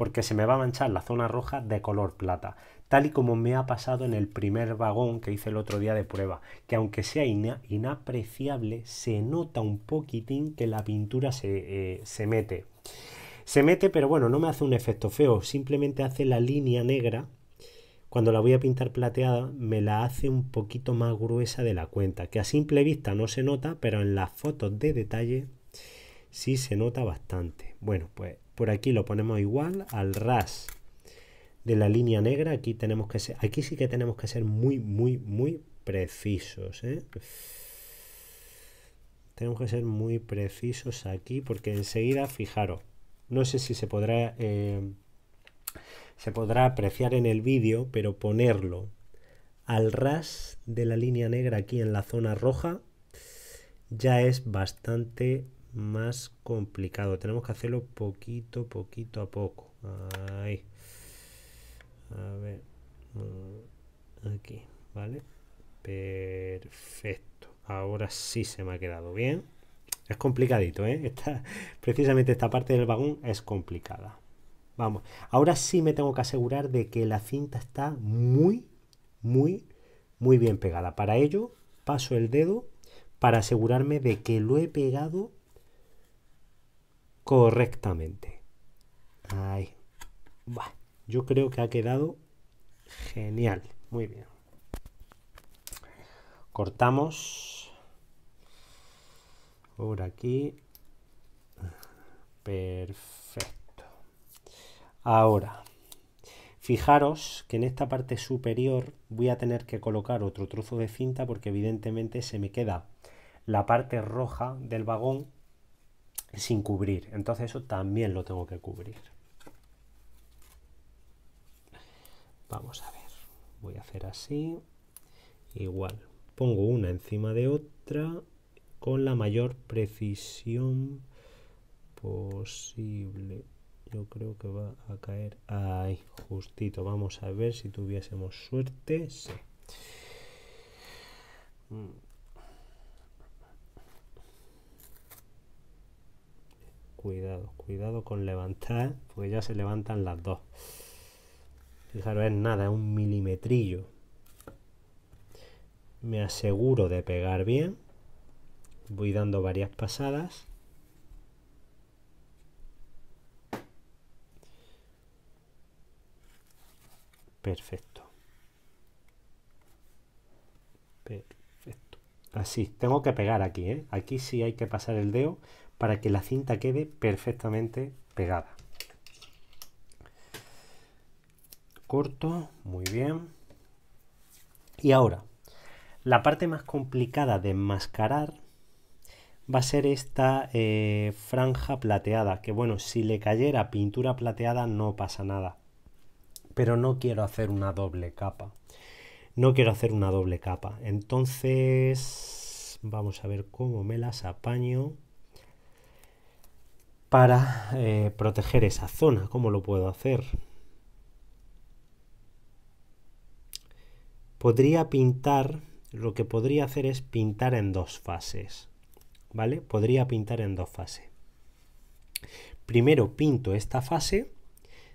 porque se me va a manchar la zona roja de color plata, tal y como me ha pasado en el primer vagón que hice el otro día de prueba, que aunque sea inapreciable, se nota un poquitín que la pintura se, eh, se mete. Se mete, pero bueno, no me hace un efecto feo, simplemente hace la línea negra cuando la voy a pintar plateada me la hace un poquito más gruesa de la cuenta, que a simple vista no se nota, pero en las fotos de detalle sí se nota bastante. Bueno, pues por aquí lo ponemos igual al ras de la línea negra. Aquí, tenemos que ser, aquí sí que tenemos que ser muy, muy, muy precisos. ¿eh? Tenemos que ser muy precisos aquí porque enseguida, fijaros, no sé si se podrá, eh, se podrá apreciar en el vídeo, pero ponerlo al ras de la línea negra aquí en la zona roja ya es bastante más complicado. Tenemos que hacerlo poquito, poquito a poco. Ahí. A ver. Mm, aquí, ¿vale? Perfecto. Ahora sí se me ha quedado bien. Es complicadito, ¿eh? Esta, precisamente esta parte del vagón es complicada. Vamos, ahora sí me tengo que asegurar de que la cinta está muy, muy, muy bien pegada. Para ello, paso el dedo para asegurarme de que lo he pegado correctamente. yo creo que ha quedado genial. Muy bien. Cortamos. Por aquí. Perfecto. Ahora, fijaros que en esta parte superior voy a tener que colocar otro trozo de cinta porque evidentemente se me queda la parte roja del vagón sin cubrir. Entonces eso también lo tengo que cubrir. Vamos a ver. Voy a hacer así. Igual. Pongo una encima de otra con la mayor precisión posible. Yo creo que va a caer ahí, justito. Vamos a ver si tuviésemos suerte. Mm. cuidado, cuidado con levantar, porque ya se levantan las dos. Fijaros, es nada, es un milimetrillo. Me aseguro de pegar bien. Voy dando varias pasadas. Perfecto. Perfecto. Así, tengo que pegar aquí, ¿eh? Aquí sí hay que pasar el dedo para que la cinta quede perfectamente pegada. Corto, muy bien. Y ahora, la parte más complicada de enmascarar va a ser esta eh, franja plateada, que bueno, si le cayera pintura plateada no pasa nada. Pero no quiero hacer una doble capa. No quiero hacer una doble capa. Entonces, vamos a ver cómo me las apaño para eh, proteger esa zona. ¿Cómo lo puedo hacer? Podría pintar, lo que podría hacer es pintar en dos fases. ¿Vale? Podría pintar en dos fases. Primero pinto esta fase,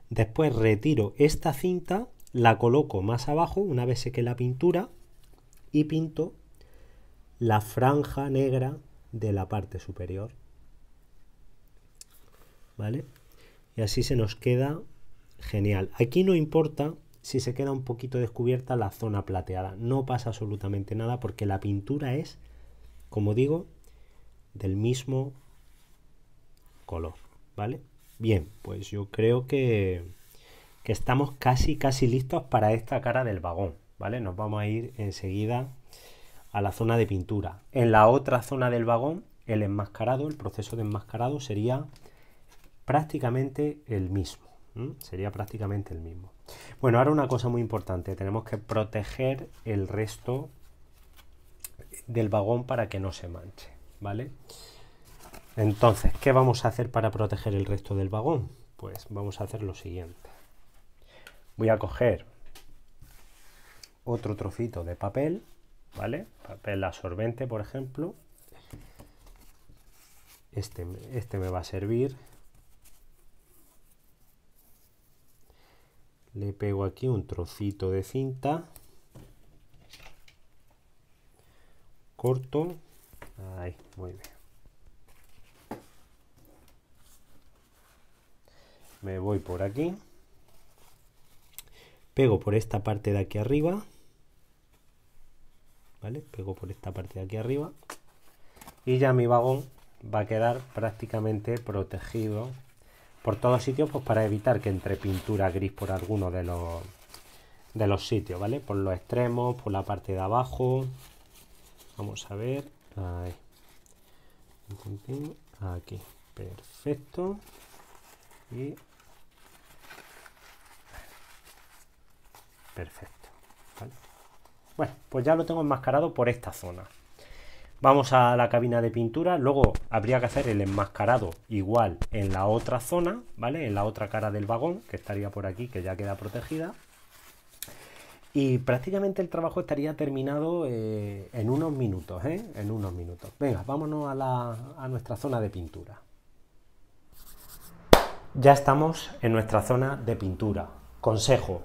después retiro esta cinta, la coloco más abajo una vez que la pintura y pinto la franja negra de la parte superior. ¿vale? Y así se nos queda genial. Aquí no importa si se queda un poquito descubierta la zona plateada, no pasa absolutamente nada porque la pintura es, como digo, del mismo color, ¿vale? Bien, pues yo creo que, estamos casi, casi listos para esta cara del vagón, ¿vale? Nos vamos a ir enseguida a la zona de pintura. En la otra zona del vagón, el enmascarado, el proceso de enmascarado sería prácticamente el mismo. Sería prácticamente el mismo. Bueno, ahora una cosa muy importante. Tenemos que proteger el resto del vagón para que no se manche. ¿Vale? Entonces, ¿qué vamos a hacer para proteger el resto del vagón? Pues vamos a hacer lo siguiente. Voy a coger otro trocito de papel, ¿vale? Papel absorbente, por ejemplo. Este, este me va a servir le pego aquí un trocito de cinta corto ahí, muy bien me voy por aquí pego por esta parte de aquí arriba ¿vale? pego por esta parte de aquí arriba y ya mi vagón va a quedar prácticamente protegido por todos sitios pues para evitar que entre pintura gris por alguno de los, de los sitios, ¿vale? Por los extremos, por la parte de abajo. Vamos a ver. Ahí. Aquí. Perfecto. Y... Perfecto. Bueno, pues ya lo tengo enmascarado por esta zona. Vamos a la cabina de pintura, luego habría que hacer el enmascarado igual en la otra zona, ¿vale? En la otra cara del vagón, que estaría por aquí, que ya queda protegida. Y prácticamente el trabajo estaría terminado eh, en unos minutos, ¿eh? En unos minutos. Venga, vámonos a nuestra zona de pintura. Ya estamos en nuestra zona de pintura. Consejo.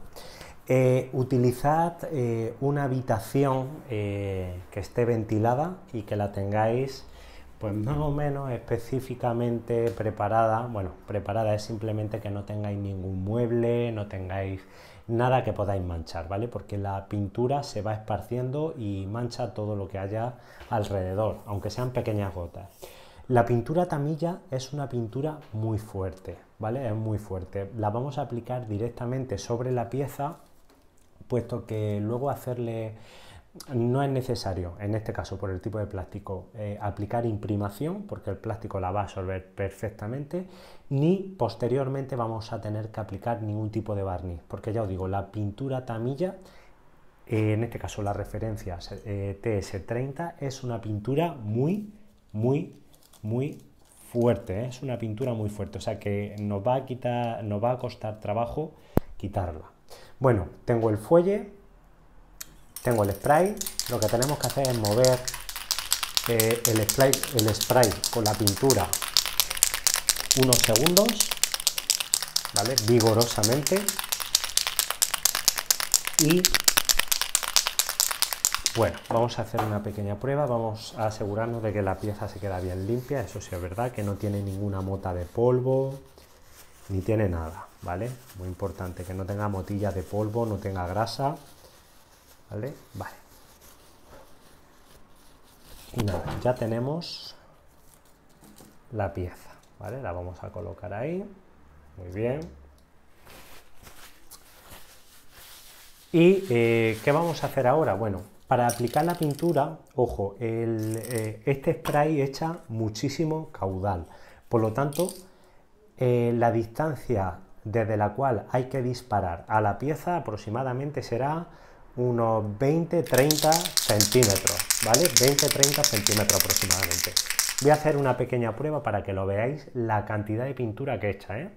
Eh, utilizad eh, una habitación eh, que esté ventilada y que la tengáis pues más o menos específicamente preparada. Bueno, preparada es simplemente que no tengáis ningún mueble, no tengáis nada que podáis manchar, ¿vale? Porque la pintura se va esparciendo y mancha todo lo que haya alrededor, aunque sean pequeñas gotas. La pintura tamilla es una pintura muy fuerte, ¿vale? Es muy fuerte. La vamos a aplicar directamente sobre la pieza puesto que luego hacerle no es necesario, en este caso por el tipo de plástico, eh, aplicar imprimación, porque el plástico la va a absorber perfectamente, ni posteriormente vamos a tener que aplicar ningún tipo de barniz, porque ya os digo, la pintura tamilla, eh, en este caso la referencia eh, TS30, es una pintura muy, muy, muy fuerte, es una pintura muy fuerte, o sea que nos va a quitar, nos va a costar trabajo quitarla. Bueno, tengo el fuelle, tengo el spray. Lo que tenemos que hacer es mover eh, el, spray, el spray con la pintura unos segundos, ¿vale? Vigorosamente. Y bueno, vamos a hacer una pequeña prueba, vamos a asegurarnos de que la pieza se queda bien limpia, eso sí es verdad, que no tiene ninguna mota de polvo, ni tiene nada, ¿vale? Muy importante, que no tenga motillas de polvo, no tenga grasa, ¿vale? Vale. Y nada, ya tenemos la pieza, ¿vale? La vamos a colocar ahí, muy bien. ¿Y eh, qué vamos a hacer ahora? Bueno, para aplicar la pintura, ojo, eh, este spray echa muchísimo caudal, por lo tanto eh, la distancia desde la cual hay que disparar a la pieza aproximadamente será unos 20-30 centímetros, ¿vale? 20-30 centímetros aproximadamente. Voy a hacer una pequeña prueba para que lo veáis la cantidad de pintura que he hecha, ¿eh?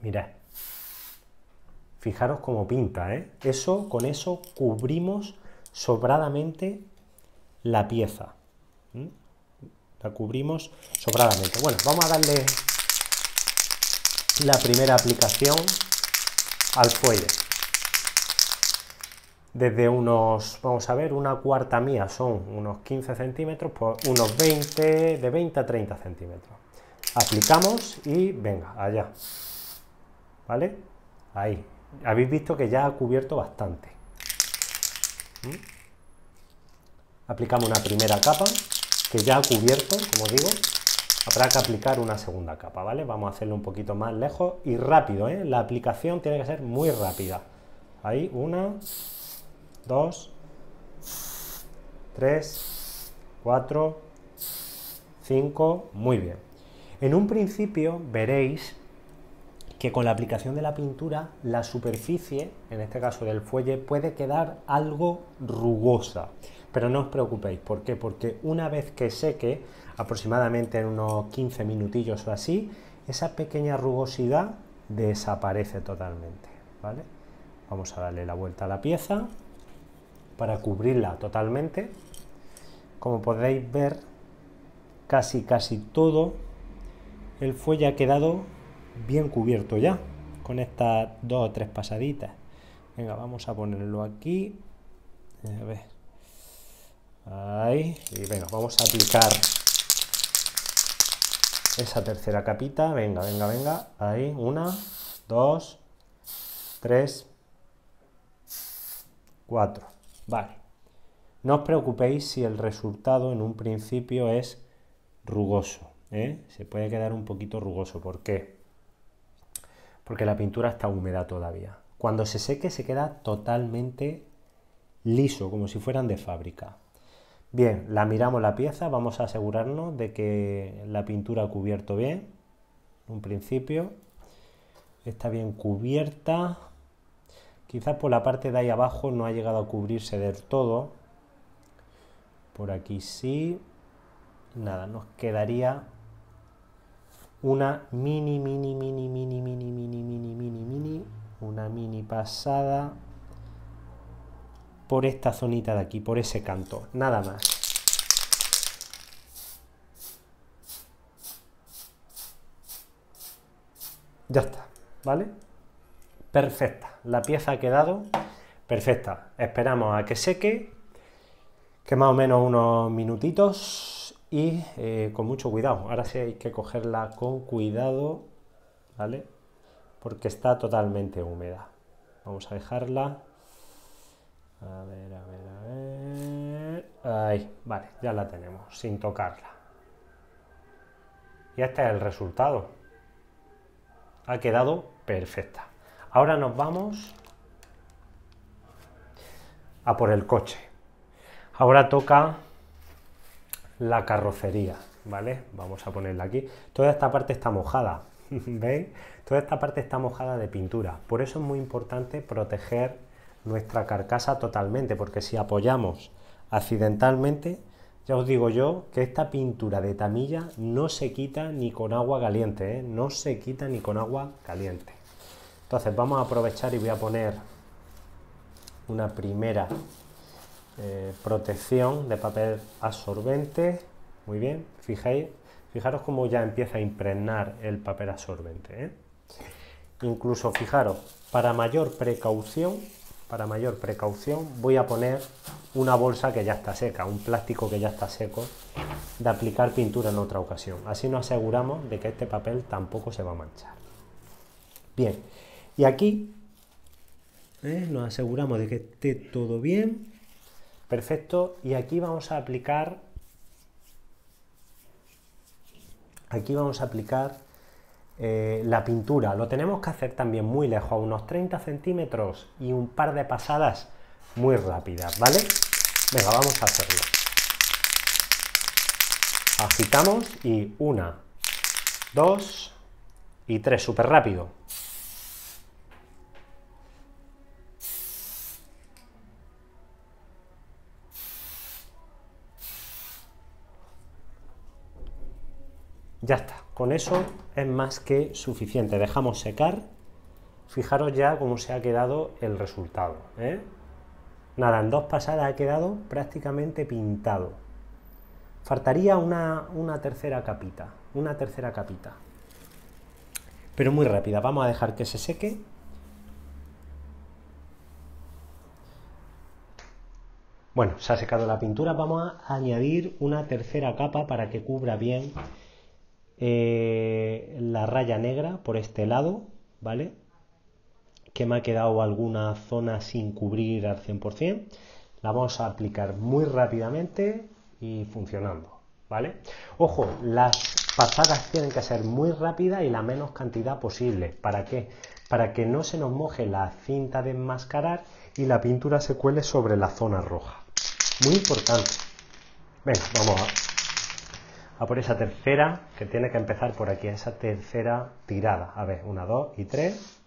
Mirad. Fijaros cómo pinta, ¿eh? Eso, con eso cubrimos sobradamente la pieza. La cubrimos sobradamente. Bueno, vamos a darle la primera aplicación al fuelle. Desde unos, vamos a ver, una cuarta mía son unos 15 centímetros por pues unos 20, de 20 a 30 centímetros. Aplicamos y venga, allá. ¿Vale? Ahí. Habéis visto que ya ha cubierto bastante. ¿Mm? Aplicamos una primera capa que ya ha cubierto, como digo, habrá que aplicar una segunda capa, ¿vale? Vamos a hacerlo un poquito más lejos y rápido, ¿eh? La aplicación tiene que ser muy rápida. Ahí, una, dos, tres, cuatro, cinco, muy bien. En un principio veréis que con la aplicación de la pintura la superficie, en este caso del fuelle, puede quedar algo rugosa. Pero no os preocupéis, ¿por qué? Porque una vez que seque, aproximadamente en unos 15 minutillos o así, esa pequeña rugosidad desaparece totalmente. ¿vale? Vamos a darle la vuelta a la pieza para cubrirla totalmente. Como podéis ver, casi casi todo el fuelle ha quedado bien cubierto ya con estas dos o tres pasaditas. Venga, vamos a ponerlo aquí. A ver. Ahí. Y venga, vamos a aplicar esa tercera capita, venga, venga, venga, ahí, una, dos, tres, cuatro, vale. No os preocupéis si el resultado en un principio es rugoso, ¿eh? se puede quedar un poquito rugoso, ¿por qué? Porque la pintura está húmeda todavía. Cuando se seque se queda totalmente liso, como si fueran de fábrica. Bien, la miramos la pieza, vamos a asegurarnos de que la pintura ha cubierto bien, En un principio, está bien cubierta, quizás por la parte de ahí abajo no ha llegado a cubrirse del todo, por aquí sí, nada, nos quedaría una mini, mini, mini, mini, mini, mini, mini, mini, mini, una mini pasada, por esta zonita de aquí, por ese canto, nada más. Ya está, ¿vale? Perfecta, la pieza ha quedado perfecta. Esperamos a que seque, que más o menos unos minutitos y eh, con mucho cuidado. Ahora sí hay que cogerla con cuidado, ¿vale? Porque está totalmente húmeda. Vamos a dejarla a ver, a ver, a ver. Ahí, vale, ya la tenemos, sin tocarla. Y este es el resultado. Ha quedado perfecta. Ahora nos vamos a por el coche. Ahora toca la carrocería, ¿vale? Vamos a ponerla aquí. Toda esta parte está mojada, (laughs) ¿veis? Toda esta parte está mojada de pintura. Por eso es muy importante proteger nuestra carcasa totalmente, porque si apoyamos accidentalmente, ya os digo yo que esta pintura de tamilla no se quita ni con agua caliente, ¿eh? no se quita ni con agua caliente. Entonces vamos a aprovechar y voy a poner una primera eh, protección de papel absorbente. Muy bien, fijáis, fijaros cómo ya empieza a impregnar el papel absorbente. ¿eh? Incluso fijaros, para mayor precaución para mayor precaución, voy a poner una bolsa que ya está seca, un plástico que ya está seco, de aplicar pintura en otra ocasión. Así nos aseguramos de que este papel tampoco se va a manchar. Bien, y aquí ¿eh? nos aseguramos de que esté todo bien, perfecto, y aquí vamos a aplicar, aquí vamos a aplicar eh, la pintura lo tenemos que hacer también muy lejos, a unos 30 centímetros y un par de pasadas muy rápidas, ¿vale? Venga, vamos a hacerlo. Agitamos y una, dos y tres, súper rápido. Ya está. Con eso es más que suficiente. Dejamos secar. Fijaros ya cómo se ha quedado el resultado. ¿eh? Nada, en dos pasadas ha quedado prácticamente pintado. Faltaría una, una tercera capita, una tercera capita. Pero muy rápida, vamos a dejar que se seque Bueno, se ha secado la pintura, vamos a añadir una tercera capa para que cubra bien eh, la raya negra por este lado, ¿vale? Que me ha quedado alguna zona sin cubrir al 100%. La vamos a aplicar muy rápidamente y funcionando, ¿vale? Ojo, las pasadas tienen que ser muy rápidas y la menos cantidad posible. ¿Para qué? Para que no se nos moje la cinta de enmascarar y la pintura se cuele sobre la zona roja. Muy importante. Venga, vamos a a por esa tercera que tiene que empezar por aquí, esa tercera tirada. A ver, una, dos y tres.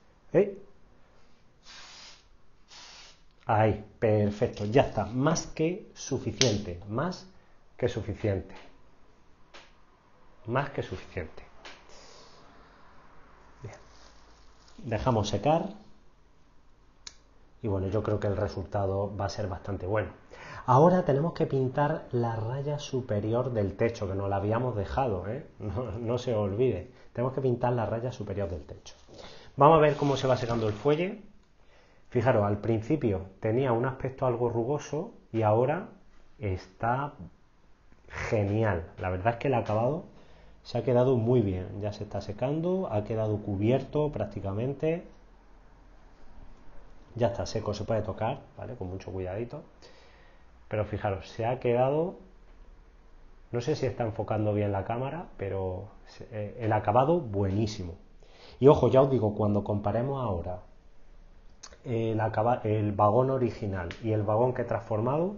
Ahí, perfecto, ya está, más que suficiente, más que suficiente. Más que suficiente. Bien. Dejamos secar y bueno, yo creo que el resultado va a ser bastante bueno. Ahora tenemos que pintar la raya superior del techo, que nos la habíamos dejado, ¿eh? no, se olvide. Tenemos que pintar la raya superior del techo. Vamos a ver cómo se va secando el fuelle. Fijaros, al principio tenía un aspecto algo rugoso y ahora está genial. La verdad es que el acabado se ha quedado muy bien. Ya se está secando, ha quedado cubierto prácticamente. Ya está seco, se puede tocar, ¿vale? Con mucho cuidadito. Pero fijaros, se ha quedado, no sé si está enfocando bien la cámara, pero eh, el acabado buenísimo. Y ojo, ya os digo, cuando comparemos ahora el, el vagón original y el vagón que he transformado,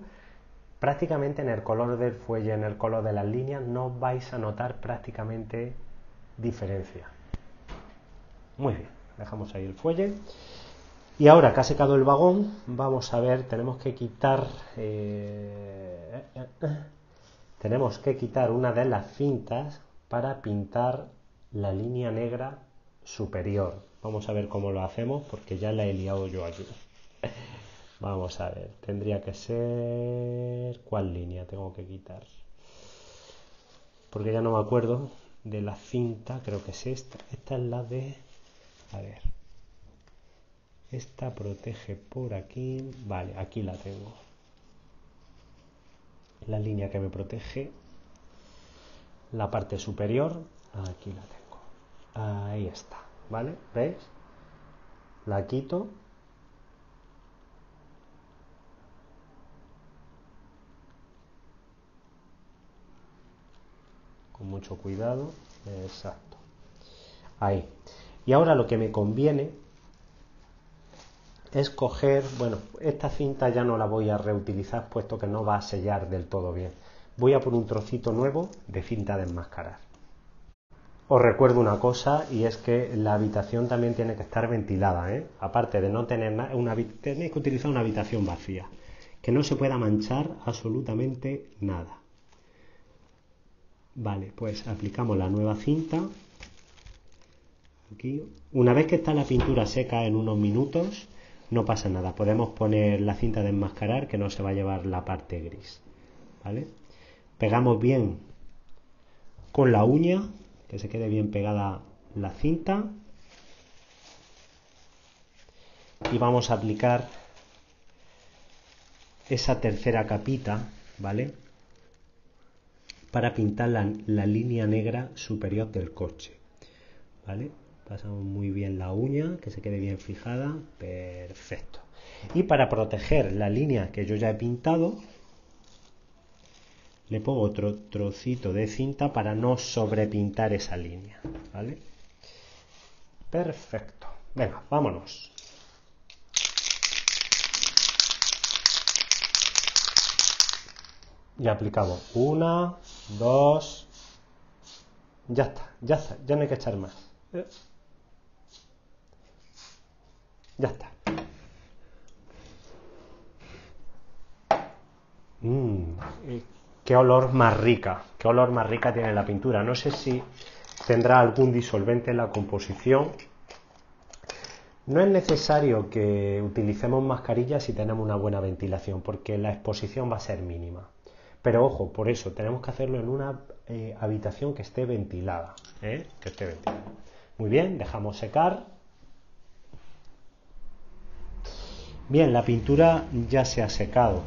prácticamente en el color del fuelle, en el color de las líneas, no vais a notar prácticamente diferencia. Muy bien, dejamos ahí el fuelle. Y ahora que ha secado el vagón, vamos a ver, tenemos que quitar... Eh, eh, eh, tenemos que quitar una de las cintas para pintar la línea negra superior. Vamos a ver cómo lo hacemos porque ya la he liado yo aquí. (laughs) Vamos a ver, tendría que ser... ¿Cuál línea tengo que quitar? Porque ya no me acuerdo de la cinta, creo que es esta. Esta es la de... A ver, esta protege por aquí. Vale, aquí la tengo. La línea que me protege. La parte superior. Aquí la tengo. Ahí está. ¿Vale? ¿Veis? La quito. Con mucho cuidado. Exacto. Ahí. Y ahora lo que me conviene es coger, bueno, esta cinta ya no la voy a reutilizar puesto que no va a sellar del todo bien. Voy a por un trocito nuevo de cinta de enmascarar. Os recuerdo una cosa y es que la habitación también tiene que estar ventilada, ¿eh? aparte de no tener nada, tenéis que utilizar una habitación vacía, que no se pueda manchar absolutamente nada. Vale, pues aplicamos la nueva cinta. Aquí. Una vez que está la pintura seca en unos minutos, no pasa nada. Podemos poner la cinta de enmascarar que no se va a llevar la parte gris. ¿Vale? Pegamos bien con la uña, que se quede bien pegada la cinta. Y vamos a aplicar esa tercera capita, ¿vale? Para pintar la, la línea negra superior del coche, ¿vale? pasamos muy bien la uña, que se quede bien fijada, perfecto. Y para proteger la línea que yo ya he pintado, le pongo otro trocito de cinta para no sobrepintar esa línea, ¿vale? Perfecto. Venga, vámonos. Y aplicamos una, dos, ya está, ya está, ya no hay que echar más. Ya está. Mmm, qué olor más rica, qué olor más rica tiene la pintura. No sé si tendrá algún disolvente en la composición. No es necesario que utilicemos mascarillas si tenemos una buena ventilación, porque la exposición va a ser mínima. Pero ojo, por eso tenemos que hacerlo en una eh, habitación que esté ventilada, ¿eh? que esté ventilada. Muy bien, dejamos secar. Bien, la pintura ya se ha secado.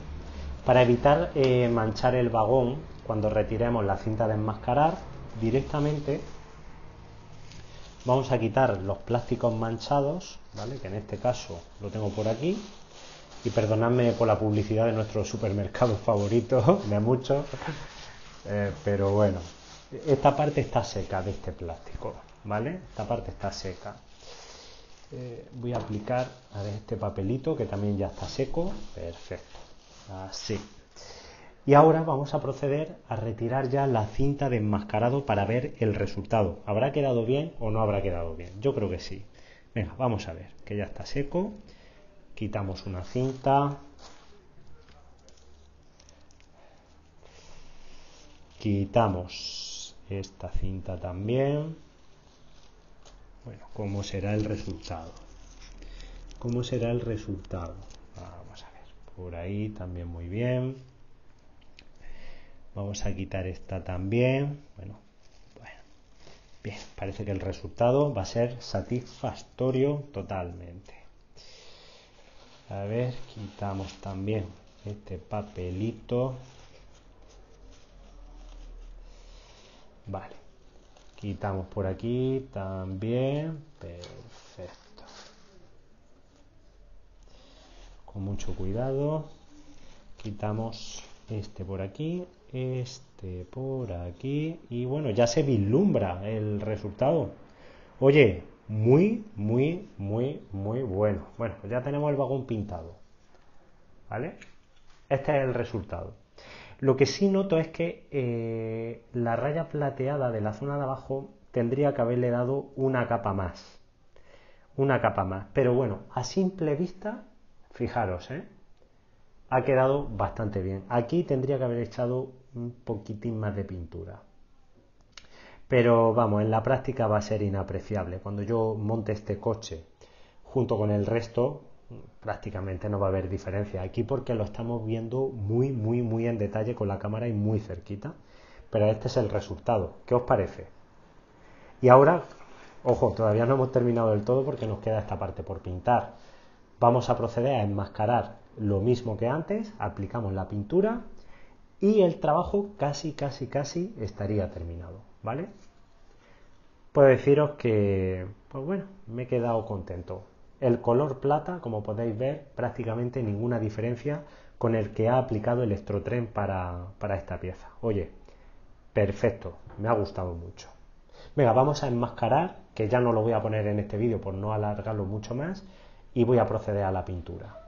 Para evitar eh, manchar el vagón, cuando retiremos la cinta de enmascarar, directamente vamos a quitar los plásticos manchados, ¿vale? que en este caso lo tengo por aquí, y perdonadme por la publicidad de nuestro supermercado (laughs) favorito, de muchos, eh, pero bueno, esta parte está seca de este plástico, ¿vale? Esta parte está seca. Eh, voy a aplicar a este papelito que también ya está seco. Perfecto. Así. Y ahora vamos a proceder a retirar ya la cinta de enmascarado para ver el resultado. ¿Habrá quedado bien o no habrá quedado bien? Yo creo que sí. Venga, vamos a ver, que ya está seco. Quitamos una cinta. Quitamos esta cinta también. Bueno, ¿cómo será el resultado? ¿Cómo será el resultado? Ah, vamos a ver, por ahí también muy bien. Vamos a quitar esta también. Bueno, bueno, bien, parece que el resultado va a ser satisfactorio totalmente. A ver, quitamos también este papelito. Vale, Quitamos por aquí también. Perfecto. Con mucho cuidado. Quitamos este por aquí, este por aquí. Y bueno, ya se vislumbra el resultado. Oye, muy, muy, muy, muy bueno. Bueno, pues ya tenemos el vagón pintado. ¿Vale? Este es el resultado. Lo que sí noto es que eh, la raya plateada de la zona de abajo tendría que haberle dado una capa más. Una capa más. Pero bueno, a simple vista, fijaros, ¿eh? ha quedado bastante bien. Aquí tendría que haber echado un poquitín más de pintura. Pero vamos, en la práctica va a ser inapreciable. Cuando yo monte este coche junto con el resto, prácticamente no va a haber diferencia. Aquí porque lo estamos viendo muy, muy, muy en detalle con la cámara y muy cerquita. Pero este es el resultado. ¿Qué os parece? Y ahora, ojo, todavía no hemos terminado del todo porque nos queda esta parte por pintar. Vamos a proceder a enmascarar lo mismo que antes, aplicamos la pintura y el trabajo casi, casi, casi estaría terminado, ¿vale? Puedo deciros que, pues bueno, me he quedado contento. El color plata, como podéis ver, prácticamente ninguna diferencia con el que ha aplicado Electrotren para, para esta pieza. Oye, perfecto, me ha gustado mucho. Venga, vamos a enmascarar, que ya no lo voy a poner en este vídeo por no alargarlo mucho más, y voy a proceder a la pintura.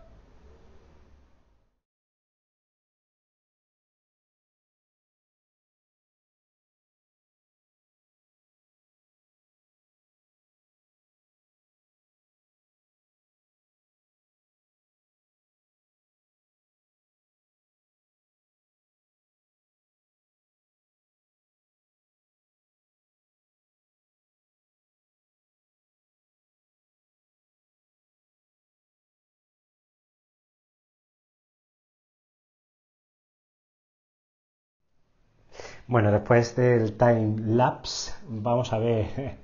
Bueno, después del time lapse vamos a ver (laughs)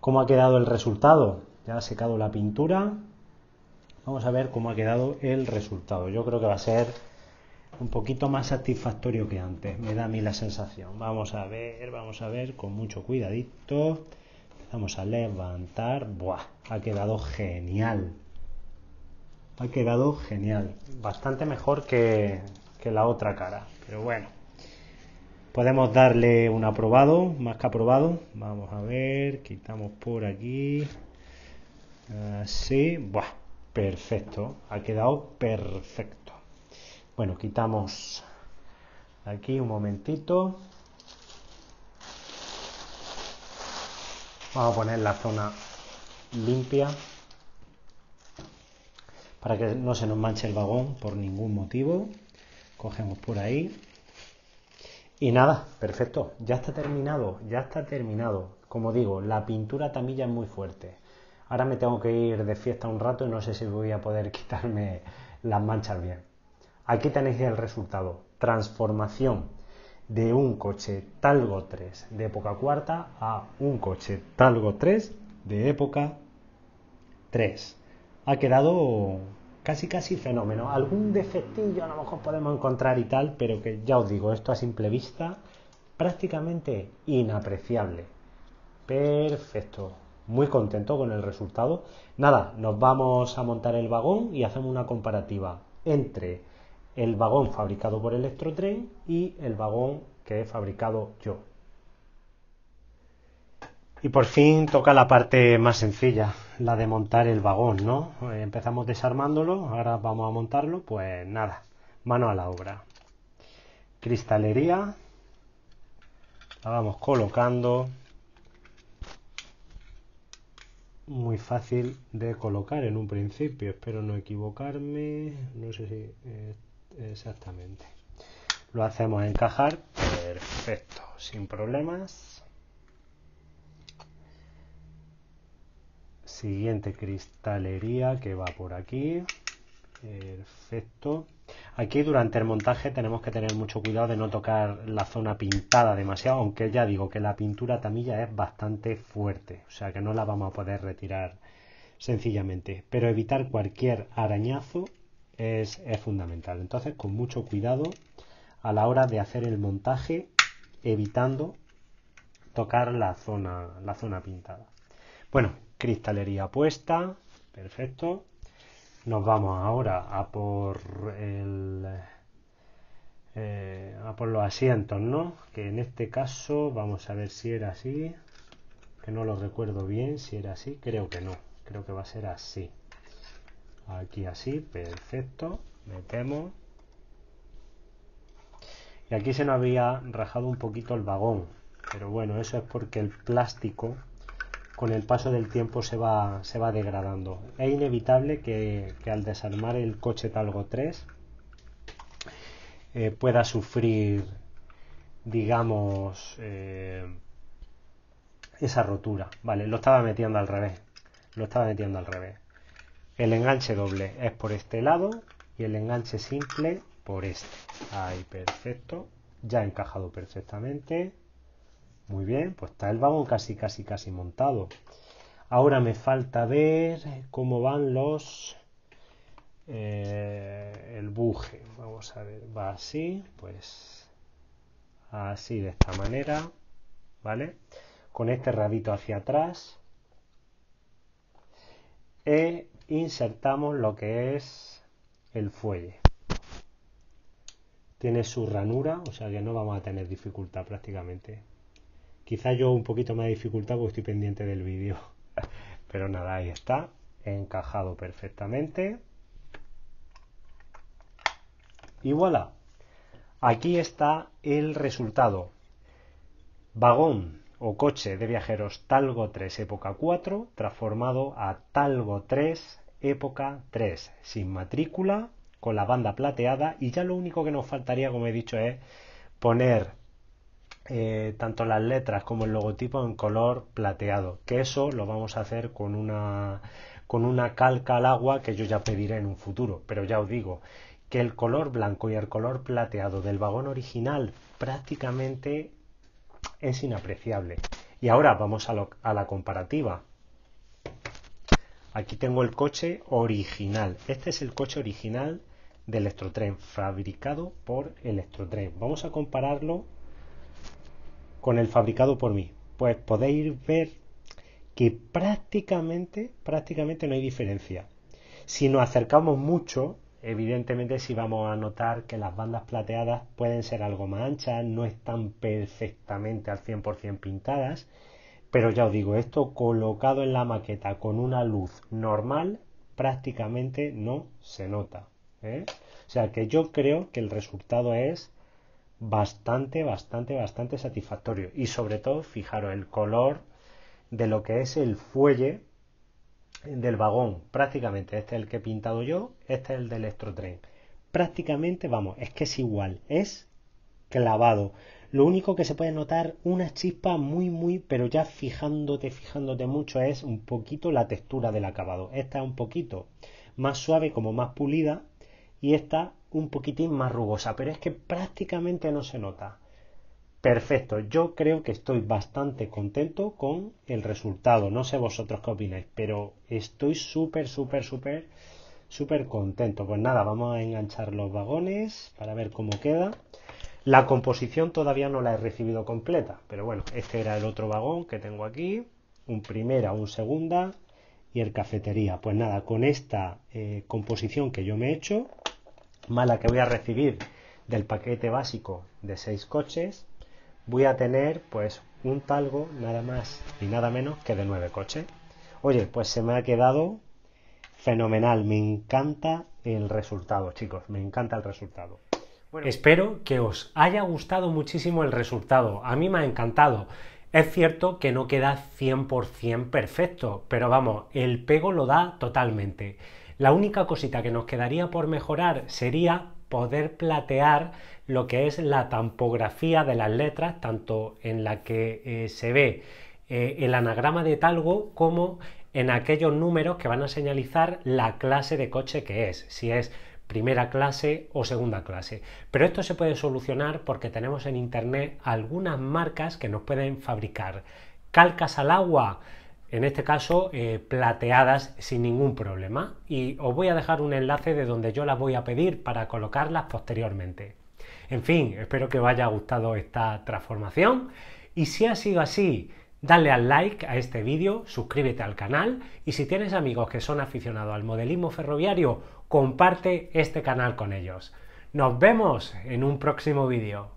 cómo ha quedado el resultado. Ya ha secado la pintura. Vamos a ver cómo ha quedado el resultado. Yo creo que va a ser un poquito más satisfactorio que antes. Me da a mí la sensación. Vamos a ver, vamos a ver con mucho cuidadito. Vamos a levantar. Buah, ha quedado genial. Ha quedado genial. Bastante mejor que, que la otra cara. Pero bueno. Podemos darle un aprobado, más que aprobado. Vamos a ver, quitamos por aquí. Así, ah, perfecto. Ha quedado perfecto. Bueno, quitamos aquí un momentito. Vamos a poner la zona limpia para que no se nos manche el vagón por ningún motivo. Cogemos por ahí y nada, perfecto, ya está terminado, ya está terminado. Como digo, la pintura tamilla es muy fuerte. Ahora me tengo que ir de fiesta un rato y no sé si voy a poder (laughs) quitarme las manchas bien. Aquí tenéis el resultado, transformación de un coche Talgo 3 de época cuarta a un coche Talgo 3 de época 3. Ha quedado casi casi fenómeno. Algún defectillo a lo mejor podemos encontrar y tal, pero que ya os digo, esto a simple vista prácticamente inapreciable. Perfecto. Muy contento con el resultado. Nada, nos vamos a montar el vagón y hacemos una comparativa entre el vagón fabricado por Electrotren y el vagón que he fabricado yo. Y por fin toca la parte más sencilla, la de montar el vagón, ¿no? Eh, empezamos desarmándolo, ahora vamos a montarlo, pues nada, mano a la obra. Cristalería, la vamos colocando. Muy fácil de colocar en un principio, espero no equivocarme, no sé si eh, exactamente. Lo hacemos encajar, perfecto, sin problemas. Siguiente cristalería que va por aquí. Perfecto. Aquí durante el montaje tenemos que tener mucho cuidado de no tocar la zona pintada demasiado, aunque ya digo que la pintura tamilla es bastante fuerte, o sea que no la vamos a poder retirar sencillamente. Pero evitar cualquier arañazo es, fundamental. Entonces con mucho cuidado a la hora de hacer el montaje, evitando tocar la zona, la zona pintada. Bueno, cristalería puesta, perfecto. Nos vamos ahora a por el... Eh, a por los asientos, ¿no? Que en este caso, vamos a ver si era así, que no lo recuerdo bien, si era así, creo que no, creo que va a ser así. Aquí así, perfecto, metemos. Y aquí se nos había rajado un poquito el vagón, pero bueno, eso es porque el plástico con el paso del tiempo se va, se va degradando. Es inevitable que, al desarmar el coche Talgo 3 eh, pueda sufrir, digamos, eh, esa rotura. Vale, lo estaba metiendo al revés. Lo estaba metiendo al revés. El enganche doble es por este lado y el enganche simple por este. Ahí, perfecto. Ya ha encajado perfectamente. Muy bien, pues está el vagón casi, casi, casi montado. Ahora me falta ver cómo van los... Eh, el buje. Vamos a ver, va así, pues así de esta manera, ¿vale? Con este rabito hacia atrás. E insertamos lo que es el fuelle. Tiene su ranura, o sea que no vamos a tener dificultad prácticamente. Quizá yo un poquito más de dificultad porque estoy pendiente del vídeo. (laughs) Pero nada, ahí está. Encajado perfectamente. Y voilà. Aquí está el resultado. Vagón o coche de viajeros Talgo 3 época 4 transformado a Talgo 3 época 3 sin matrícula con la banda plateada y ya lo único que nos faltaría como he dicho es poner eh, tanto las letras como el logotipo en color plateado, que eso lo vamos a hacer con una, con una calca al agua que yo ya pediré en un futuro, pero ya os digo que el color blanco y el color plateado del vagón original prácticamente es inapreciable. Y ahora vamos a, a la comparativa. Aquí tengo el coche original. Este es el coche original de Electrotren, fabricado por Electrotren. Vamos a compararlo con el fabricado por mí. Pues podéis ver que prácticamente, prácticamente no hay diferencia. Si nos acercamos mucho, evidentemente si sí vamos a notar que las bandas plateadas pueden ser algo más anchas, no están perfectamente al 100% pintadas, pero ya os digo, esto colocado en la maqueta con una luz normal prácticamente no se nota. ¿eh? O sea que yo creo que el resultado es bastante, bastante, bastante satisfactorio. Y sobre todo, fijaros, el color de lo que es el fuelle del vagón. Prácticamente, este es el que he pintado yo, este es el de Electrotren. Prácticamente, vamos, es que es igual, es clavado. Lo único que se puede notar una chispa muy, muy, pero ya fijándote, fijándote mucho, es un poquito la textura del acabado. Esta es un poquito más suave, como más pulida, y esta un poquitín más rugosa, pero es que prácticamente no se nota. Perfecto, yo creo que estoy bastante contento con el resultado. No sé vosotros qué opináis, pero estoy súper, súper, súper, súper contento. Pues nada, vamos a enganchar los vagones para ver cómo queda. La composición todavía no la he recibido completa, pero bueno, este era el otro vagón que tengo aquí. Un primera, un segunda y el cafetería. Pues nada, con esta eh, composición que yo me he hecho, mala que voy a recibir del paquete básico de 6 coches, voy a tener pues un talgo nada más y nada menos que de nueve coches. Oye, pues se me ha quedado fenomenal, me encanta el resultado, chicos, me encanta el resultado. espero que os haya gustado muchísimo el resultado, a mí me ha encantado. Es cierto que no queda 100% perfecto, pero vamos, el pego lo da totalmente. La única cosita que nos quedaría por mejorar sería poder platear lo que es la tampografía de las letras, tanto en la que eh, se ve eh, el anagrama de talgo como en aquellos números que van a señalizar la clase de coche que es, si es primera clase o segunda clase. Pero esto se puede solucionar porque tenemos en Internet algunas marcas que nos pueden fabricar calcas al agua, en este caso eh, plateadas sin ningún problema y os voy a dejar un enlace de donde yo las voy a pedir para colocarlas posteriormente. En fin, espero que os haya gustado esta transformación y si ha sido así, dale al like a este vídeo, suscríbete al canal y si tienes amigos que son aficionados al modelismo ferroviario, comparte este canal con ellos. Nos vemos en un próximo vídeo.